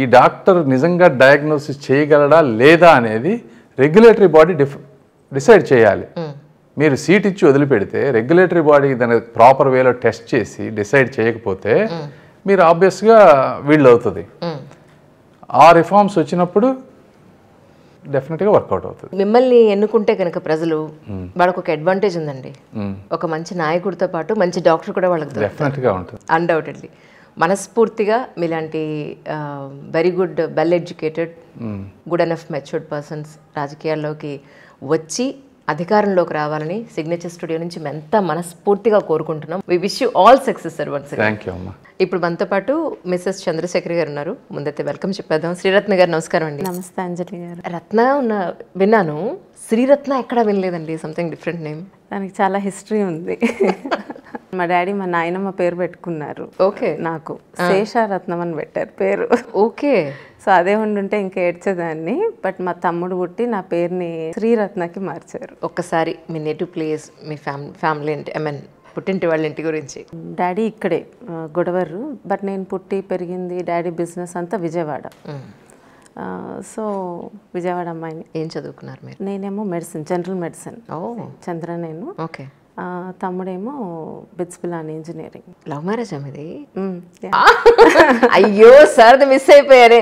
ఈ డాక్టర్ నిజంగా డయాగ్నోసిస్ చేయగలడా లేదా అనేది రెగ్యులేటరీ బాడీ డిసైడ్ చేయాలి మీరు సీట్ ఇచ్చి వదిలిపెడితే రెగ్యులేటరీ బాడీ దాని ప్రాపర్ వేలో టెస్ట్ చేసి డిసైడ్ చేయకపోతే మీరు ఆబ్వియస్గా వీళ్ళు అవుతుంది ఆ రిఫార్మ్స్ వచ్చినప్పుడు డెఫినెట్గా వర్కౌట్ అవుతుంది మిమ్మల్ని ఎన్నుకుంటే కనుక ప్రజలు వాళ్ళకు ఒక అడ్వాంటేజ్ ఉందండి ఒక మంచి నాయకుడితో పాటు మంచి డాక్టర్ కూడా వాళ్ళకి డెఫినెట్గా ఉంటుంది అన్డౌటెడ్లీ మనస్ఫూర్తిగా మీలాంటి very good well educated good enough matured persons రాజకీయాల్లోకి వచ్చి అధికారంలోకి రావాలని సిగ్నేచర్ స్టూడియో నుంచి ఎంత మనస్ఫూర్తిగా కోరుకుంటున్నాం we wish you all success sir once ఇప్పుడు మనతో పాటు మిస్సెస్ చంద్రశేఖర్ గారు ఉన్నారు ముందైతే వెల్కమ్ చెప్పేద్దాం శ్రీరత్న గారు నమస్కారం అండి నమస్తే అంజలి గారు రత్న ఉన్న విన్నాను శ్రీరత్న ఎక్కడా వినలేదండి సంథింగ్ డిఫరెంట్ నేమ్ దానికి చాలా హిస్టరీ ఉంది [LAUGHS] మా డాడీ మా నాయనమ్మ పేరు పెట్టుకున్నారు ఓకే నాకు శేషారత్నం అని పెట్టారు పేరు ఓకే సో అదే ఉండి ఉంటే ఇంకా ఏడ్చేదాన్ని బట్ మా తమ్ముడు పుట్టి నా పేరుని శ్రీరత్నకి మార్చారు ఒక్కసారి మీ నేటివ్ ప్లేస్ మీ ఫ్యామిలీ ఫ్యామిలీ ఐ మీన్ పుట్టింటి వాళ్ళ ఇంటి గురించి డాడీ ఇక్కడే గొడవరు బట్ నేను పుట్టి పెరిగింది డాడీ బిజినెస్ అంతా విజయవాడ సో విజయవాడ అమ్మాయిని ఏం చదువుకున్నారు మీరు నేనేమో మెడిసిన్ జనరల్ మెడిసిన్ చంద్ర నేను ఓకే తమ్ముడేమో BITS Pilani engineering love marriage అమ్మది అయ్యో సార్ మిస్ అయిపోయారే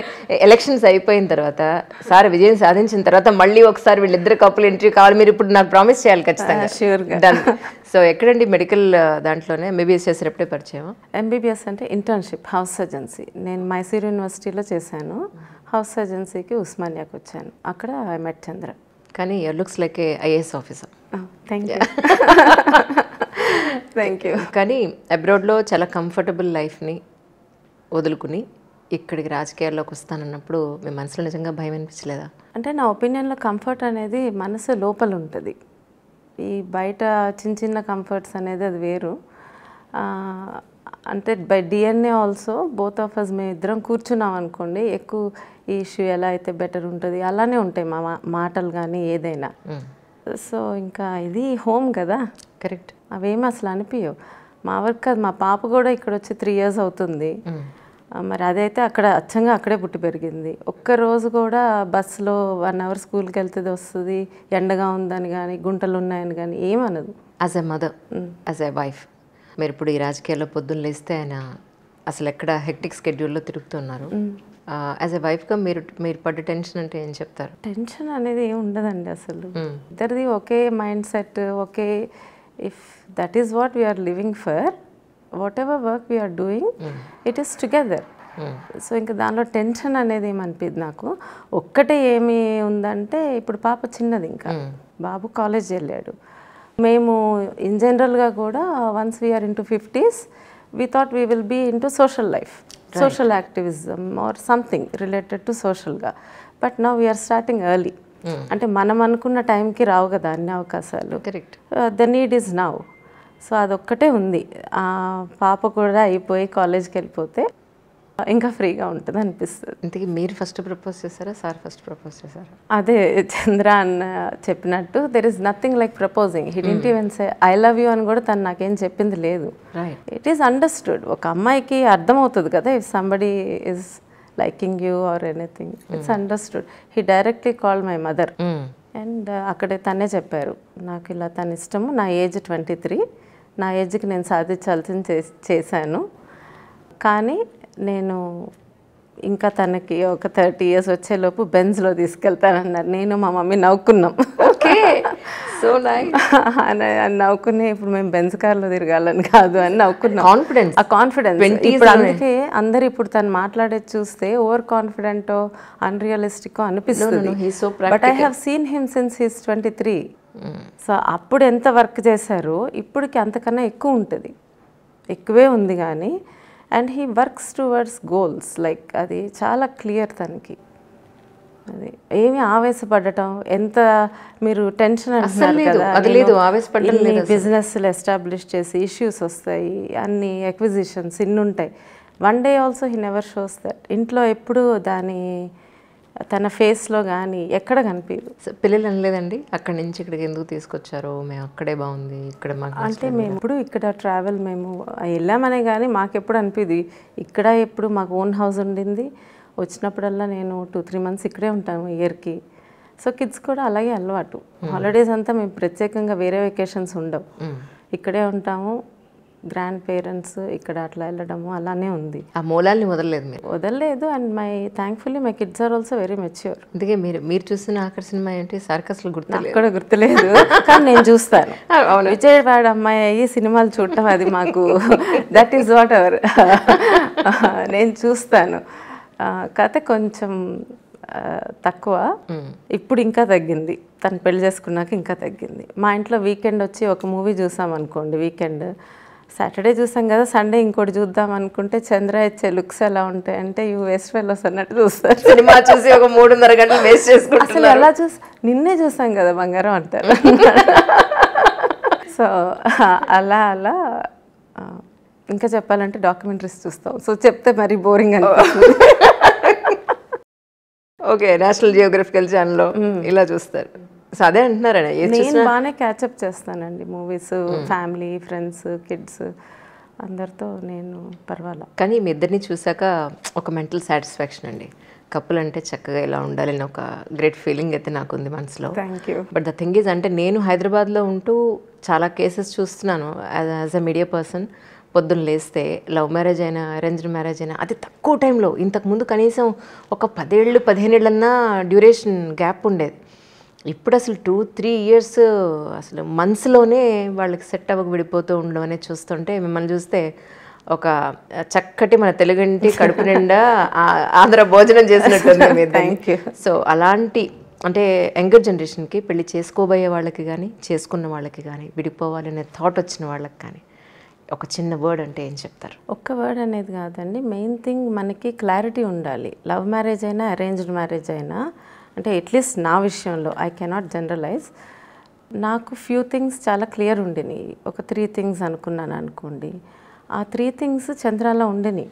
ఎలక్షన్స్ అయిపోయిన తర్వాత సార్ విజయం సాధించిన తర్వాత మళ్ళీ ఒకసారి వీళ్ళిద్దరు కప్పులు ఎంట్రీ కావాలి మీరు ఇప్పుడు నాకు ప్రామిస్ చేయాలి ఖచ్చితంగా షూర్గా డన్ సో ఎక్కడండి మెడికల్ దాంట్లోనే ఎంబీబీఎస్ చేసినప్పుడే పరిచయం ఎంబీబీఎస్ అంటే ఇంటర్న్షిప్ హౌస్ సర్జెన్సీ నేను మైసూర్ యూనివర్సిటీలో చేశాను హౌస్ సర్జెన్సీకి ఉస్మానియాకి వచ్చాను అక్కడ ఐ మెట్ చంద్ర కానీ year looks like a IAS officer thank you thank you కానీ అబ్రాడ్లో చాలా కంఫర్టబుల్ లైఫ్ని వదులుకుని ఇక్కడికి రాజకీయాల్లోకి వస్తానన్నప్పుడు మీ మనసులో నిజంగా భయం అనిపించలేదా అంటే నా ఒపీనియన్లో కంఫర్ట్ అనేది మనసు లోపల ఉంటుంది ఈ బయట చిన్న చిన్న కంఫర్ట్స్ అనేది అది వేరు అంటే by DNA also both of us మేము ఇద్దరం కూర్చున్నాం అనుకోండి ఎక్కువ ఈ ఇష్యూ ఎలా అయితే బెటర్ ఉంటుంది అలానే ఉంటాయి మా మాటలు కానీ ఏదైనా సో ఇంకా ఇది హోమ్ కదా కరెక్ట్ అవేమి అసలు అనిపించవు మా వర్క్ కాదు మా పాప కూడా ఇక్కడ వచ్చి త్రీ ఇయర్స్ అవుతుంది మరి అదైతే అక్కడ అచ్చంగా అక్కడే పుట్టి పెరిగింది ఒక్కరోజు కూడా బస్సులో వన్ అవర్ స్కూల్కి వెళ్తే వస్తుంది ఎండగా ఉందని కానీ గుంటలు ఉన్నాయని కానీ ఏమనదు as a mother as a wife మీరు ఇప్పుడు ఈ రాజకీయాల్లో పొద్దున్న లేస్తే ఆయన అసలు ఎక్కడ హెక్టిక్ స్కెడ్యూల్లో తిరుగుతున్నారు యాజ్ ఎ వైఫ్గా మీరు మీరు పడ్డ టెన్షన్ అంటే ఏం చెప్తారు టెన్షన్ అనేది ఏమి ఉండదండి అసలు hmm. ఇద్దరిది ఒకే మైండ్ సెట్ ఒకే if that is what we are living for whatever work we are doing it is together so ఇంకా దానిలో టెన్షన్ అనేది ఏమనిపించదు నాకు ఒక్కటే ఏమి ఉందంటే ఇప్పుడు పాప చిన్నది ఇంకా hmm. బాబు కాలేజ్ వెళ్ళాడు మేము ఇన్ జనరల్గా కూడా once we are into fifties we thought we will be into social life social activism or something related to సోషల్గా బట్ నా వీఆర్ స్టార్టింగ్ ఎర్లీ అంటే మనం అనుకున్న టైంకి రావు కదా అన్ని అవకాశాలు correct the need is now so అదొక్కటే ఉంది పాప కూడా అయిపోయి కాలేజ్కి వెళ్ళిపోతే ఇంకా ఫ్రీగా ఉంటుంది అనిపిస్తుంది ఇంతకీ మీరు ఫస్ట్ ప్రపోజ్ చేశారా సార్ ఫస్ట్ ప్రపోజ్ చేశారా అదే చంద్ర అన్న చెప్పినట్టు there is nothing like proposing hit ఇంటి వెన్సే ఐ లవ్ యూ అని కూడా తను నాకేం చెప్పింది లేదు ఇట్ ఈస్ అండర్స్టూడ్ ఒక అమ్మాయికి అర్థమవుతుంది కదా if somebody is liking you or anything it's understood he directly call my mother and అక్కడే తనే చెప్పారు నాకు ఇలా తన ఇష్టము నా ఏజ్ ట్వంటీ త్రీ నా ఏజ్కి నేను సాధించాల్సింది చేశాను కానీ నేను ఇంకా తనకి ఒక థర్టీ ఇయర్స్ వచ్చేలోపు బెంజ్లో తీసుకెళ్తానన్నారు నేను మా మమ్మీ నవ్వుకున్నాం ఓకే సో అని నవ్వుకునే ఇప్పుడు మేము బెంజ్ కార్లో తిరగాలని కాదు అని నవ్వుకున్నాం కాన్ఫిడెన్స్ ఆ కాన్ఫిడెన్స్ ఇప్పుడు అందుకే అందరు ఇప్పుడు తను మాట్లాడేది చూస్తే ఓవర్ కాన్ఫిడెంటో అన్రియలిస్టిక్ అనిపిస్తుంది but I have seen him since he's twenty three so అప్పుడు ఎంత వర్క్ చేశారో ఇప్పటికి అంతకన్నా ఎక్కువ ఉంటుంది ఎక్కువే ఉంది కానీ and he works towards goals like అది చాలా క్లియర్ తనకి అది ఏమి ఆవేశపడటం ఎంత మీరు టెన్షన్ అంటున్నారు ఆవేశపడటం బిజినెస్లు ఎస్టాబ్లిష్ చేసి ఇష్యూస్ వస్తాయి అన్ని ఎక్విజిషన్స్ ఇన్ని ఉంటాయి one day also he never shows that ఇంట్లో ఎప్పుడు దాని తన ఫేస్లో కానీ ఎక్కడ కనిపించదు పిల్లలు అనలేదండి అక్కడి నుంచి ఇక్కడికి ఎందుకు తీసుకొచ్చారు మేము అక్కడే బాగుంది ఇక్కడ మాకు అంటే మేము ఇప్పుడు ఇక్కడ ట్రావెల్ మేము వెళ్ళామనే కానీ మాకెప్పుడు అనిపిది ఇక్కడ ఎప్పుడు మాకు ఓన్ హౌస్ ఉండింది వచ్చినప్పుడల్లా నేను టూ త్రీ మంత్స్ ఇక్కడే ఉంటాను ఇయర్కి సో కిడ్స్ కూడా అలాగే అలవాటు హాలిడేస్ అంతా మేము ప్రత్యేకంగా వేరే వెకేషన్స్ ఉండవు ఇక్కడే ఉంటాము గ్రాండ్ పేరెంట్స్ ఇక్కడ అట్లా వెళ్ళడము అలానే ఉంది ఆ మూలాల్ని వదలలేదు మీరు వదలలేదు and my thankfully my kids are also very mature అందుకే మీరు మీరు చూసిన ఆఖరి సినిమా ఏంటి సర్కస్లు గుర్తు అక్కడ గుర్తులేదు కానీ నేను చూస్తాను [LAUGHS] అవును విజయవాడ అమ్మాయి అయ్యి సినిమాలు చూడటం అది మాకు దట్ ఈస్ వాట్ ఎవర్ నేను చూస్తాను కథ కొంచెం తక్కువ ఇప్పుడు ఇంకా తగ్గింది తను పెళ్లి చేసుకున్నాక ఇంకా తగ్గింది మా ఇంట్లో వీకెండ్ వచ్చి ఒక మూవీ అనుకోండి వీకెండ్ సాటర్డే చూసాం కదా సండే ఇంకోటి చూద్దాం అనుకుంటే చంద్ర ఇచ్చే లుక్స్ ఎలా ఉంటాయి అంటే యూ వేస్ట్ వెళ్ళొస్ అన్నట్టు చూస్తారు సినిమా చూసి ఒక మూడున్నర గంటలు వేస్ట్ చేసుకుంటారు అసలు ఎలా చూసి నిన్నే చూసాం కదా బంగారం అంటారు సో అలా అలా ఇంకా చెప్పాలంటే డాక్యుమెంటరీస్ చూస్తాం సో చెప్తే మరి బోరింగ్ అనిపిస్తుంది ఓకే నేషనల్ జియోగ్రఫికల్ ఛానల్లో ఇలా చూస్తారు అదే అంటున్నారు నేను బాగానే క్యాచప్ చేస్తానండి మూవీస్ ఫ్యామిలీ ఫ్రెండ్స్ కిడ్స్ అందరితో నేను పర్వాలా కానీ మీ ఇద్దరిని చూసాక ఒక మెంటల్ సాటిస్ఫాక్షన్ అండి కప్పులు అంటే చక్కగా ఇలా ఉండాలి అని ఒక గ్రేట్ ఫీలింగ్ అయితే నాకు ఉంది మనసులో thank you but the thing is అంటే నేను హైదరాబాద్లో ఉంటూ చాలా కేసెస్ చూస్తున్నాను యాజ్ అ మీడియా పర్సన్ పొద్దున్న లేస్తే లవ్ మ్యారేజ్ అయినా అరేంజ్డ్ మ్యారేజ్ అయినా అది తక్కువ టైంలో ఇంతకుముందు కనీసం ఒక పదేళ్ళు పదిహేనేళ్ళన్నా డ్యూరేషన్ గ్యాప్ ఉండేది ఇప్పుడు అసలు టూ త్రీ ఇయర్స్ అసలు మంత్స్లోనే వాళ్ళకి సెట్ అవ్వక విడిపోతూ ఉండడం అనేది చూస్తుంటే మిమ్మల్ని చూస్తే ఒక చక్కటి మన తెలుగుంటి కడుపు నిండా ఆంధ్ర భోజనం చేసినట్టుంది మీరు థ్యాంక్ యూ సో అలాంటి అంటే యంగర్ జనరేషన్కి పెళ్ళి చేసుకోబోయే వాళ్ళకి కానీ చేసుకున్న వాళ్ళకి కానీ విడిపోవాలనే థాట్ వచ్చిన వాళ్ళకి కానీ ఒక చిన్న వర్డ్ అంటే ఏం చెప్తారు ఒక్క వర్డ్ అనేది కాదండి మెయిన్ థింగ్ మనకి క్లారిటీ ఉండాలి లవ్ మ్యారేజ్ అయినా అరేంజ్డ్ మ్యారేజ్ అయినా అంటే అట్లీస్ట్ నా విషయంలో ఐ కెనాట్ జనరలైజ్ నాకు ఫ్యూ థింగ్స్ చాలా క్లియర్ ఉండినాయి ఒక త్రీ థింగ్స్ అనుకున్నాను అనుకోండి ఆ త్రీ థింగ్స్ చంద్రాలో ఉండినాయి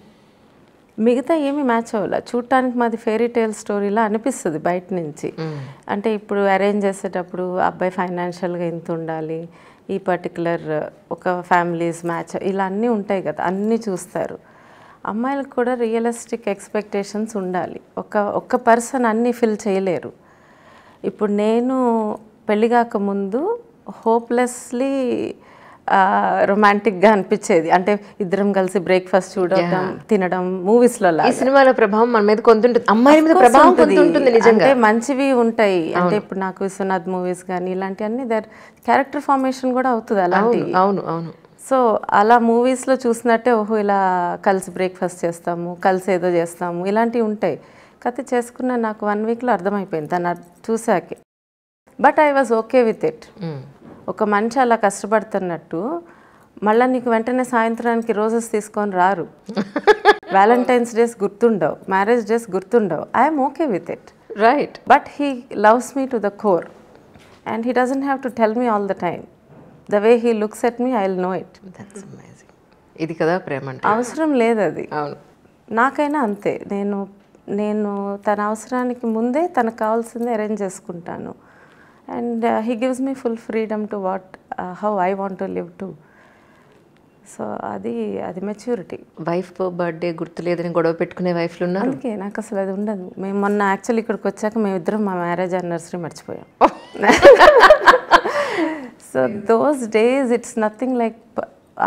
మిగతా ఏమి మ్యాచ్ అవ్వాలి చూడటానికి మాది ఫెయిరీ టైల్ స్టోరీలా అనిపిస్తుంది బయట నుంచి అంటే ఇప్పుడు అరేంజ్ చేసేటప్పుడు అబ్బాయి ఫైనాన్షియల్గా ఎంత ఉండాలి ఈ పర్టికులర్ ఒక ఫ్యామిలీస్ మ్యాచ్ ఇలా అన్నీ ఉంటాయి కదా అన్నీ చూస్తారు అమ్మాయిలకు కూడా రియలిస్టిక్ ఎక్స్పెక్టేషన్స్ ఉండాలి ఒక ఒక్క పర్సన్ అన్నీ ఫిల్ చేయలేరు ఇప్పుడు నేను పెళ్ళి కాకముందు హోప్లెస్లీ రొమాంటిక్గా అనిపించేది అంటే ఇద్దరం కలిసి బ్రేక్ఫాస్ట్ చూడటం తినడం మూవీస్లో ఈ సినిమాల ప్రభావం మన మీద కొంతుంటుంది అమ్మాయి మీద ప్రభావం అంటే మంచివి ఉంటాయి అంటే ఇప్పుడు నాకు విశ్వనాథ్ మూవీస్ కానీ ఇలాంటివన్నీ దర్ క్యారెక్టర్ ఫార్మేషన్ కూడా అవుతుంది అలా అవును అవును సో అలా మూవీస్లో చూసినట్టే ఓహో ఇలా కలిసి బ్రేక్ఫాస్ట్ చేస్తాము కలిసి ఏదో చేస్తాము ఇలాంటివి ఉంటాయి కథ చేసుకున్న నాకు వన్ వీక్లో అర్థమైపోయింది తను చూసాకే but I was okay with it ఒక మనిషి అలా కష్టపడుతున్నట్టు మళ్ళీ నీకు వెంటనే సాయంత్రానికి రోజెస్ తీసుకొని రారు [LAUGHS] వ్యాలంటైన్స్ డేస్ గుర్తుండవు మ్యారేజ్ డేస్ గుర్తుండవు I'm okay with it right but he loves me to the core and he doesn't have to tell me all the time the way he looks at me I will know it that's amazing ఇది కదా ప్రేమ అంటే అవసరం లేదు అది అవును నాకైనా అంతే నేను నేను తన అవసరానికి ముందే తనకు కావాల్సింది అరేంజ్ చేసుకుంటాను and he gives me full freedom to what how I want to live to so అది అది మెచ్యూరిటీ వైఫ్ బర్త్డే గుర్తులేదని గొడవ పెట్టుకునే వైఫ్లు ఉన్నారు అందుకే నాకు అసలు అది ఉండదు మేము మొన్న యాక్చువల్ ఇక్కడికి వచ్చాక మేమిద్దరం మా మ్యారేజ్ యానివర్సరీ మర్చిపోయాం [LAUGHS] so those days it's nothing like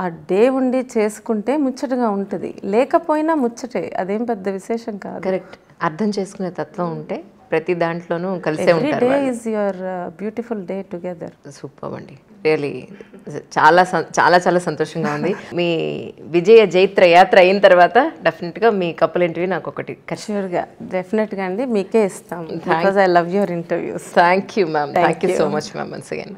ఆ డే ఉండి చేసుకుంటే ముచ్చటగా ఉంటుంది లేకపోయినా ముచ్చటే అదేం పెద్ద విశేషం కాదు కరెక్ట్ అర్థం చేసుకునే తత్వం ఉంటే ప్రతి దాంట్లోనూ కలిసే ఉంటారు day is your beautiful day together super అండి రియలీ చాలా చాలా చాలా సంతోషంగా ఉంది [LAUGHS] మీ విజయ జైత్ర యాత్ర అయిన తర్వాత డెఫినెట్గా మీ కపుల్ ఇంటర్వ్యూ నాకు ఒకటి కష్యూర్గా డెఫినెట్గా అండి మీకే ఇస్తాం I love your interviews thank you ma'am thank you so much ma'am once again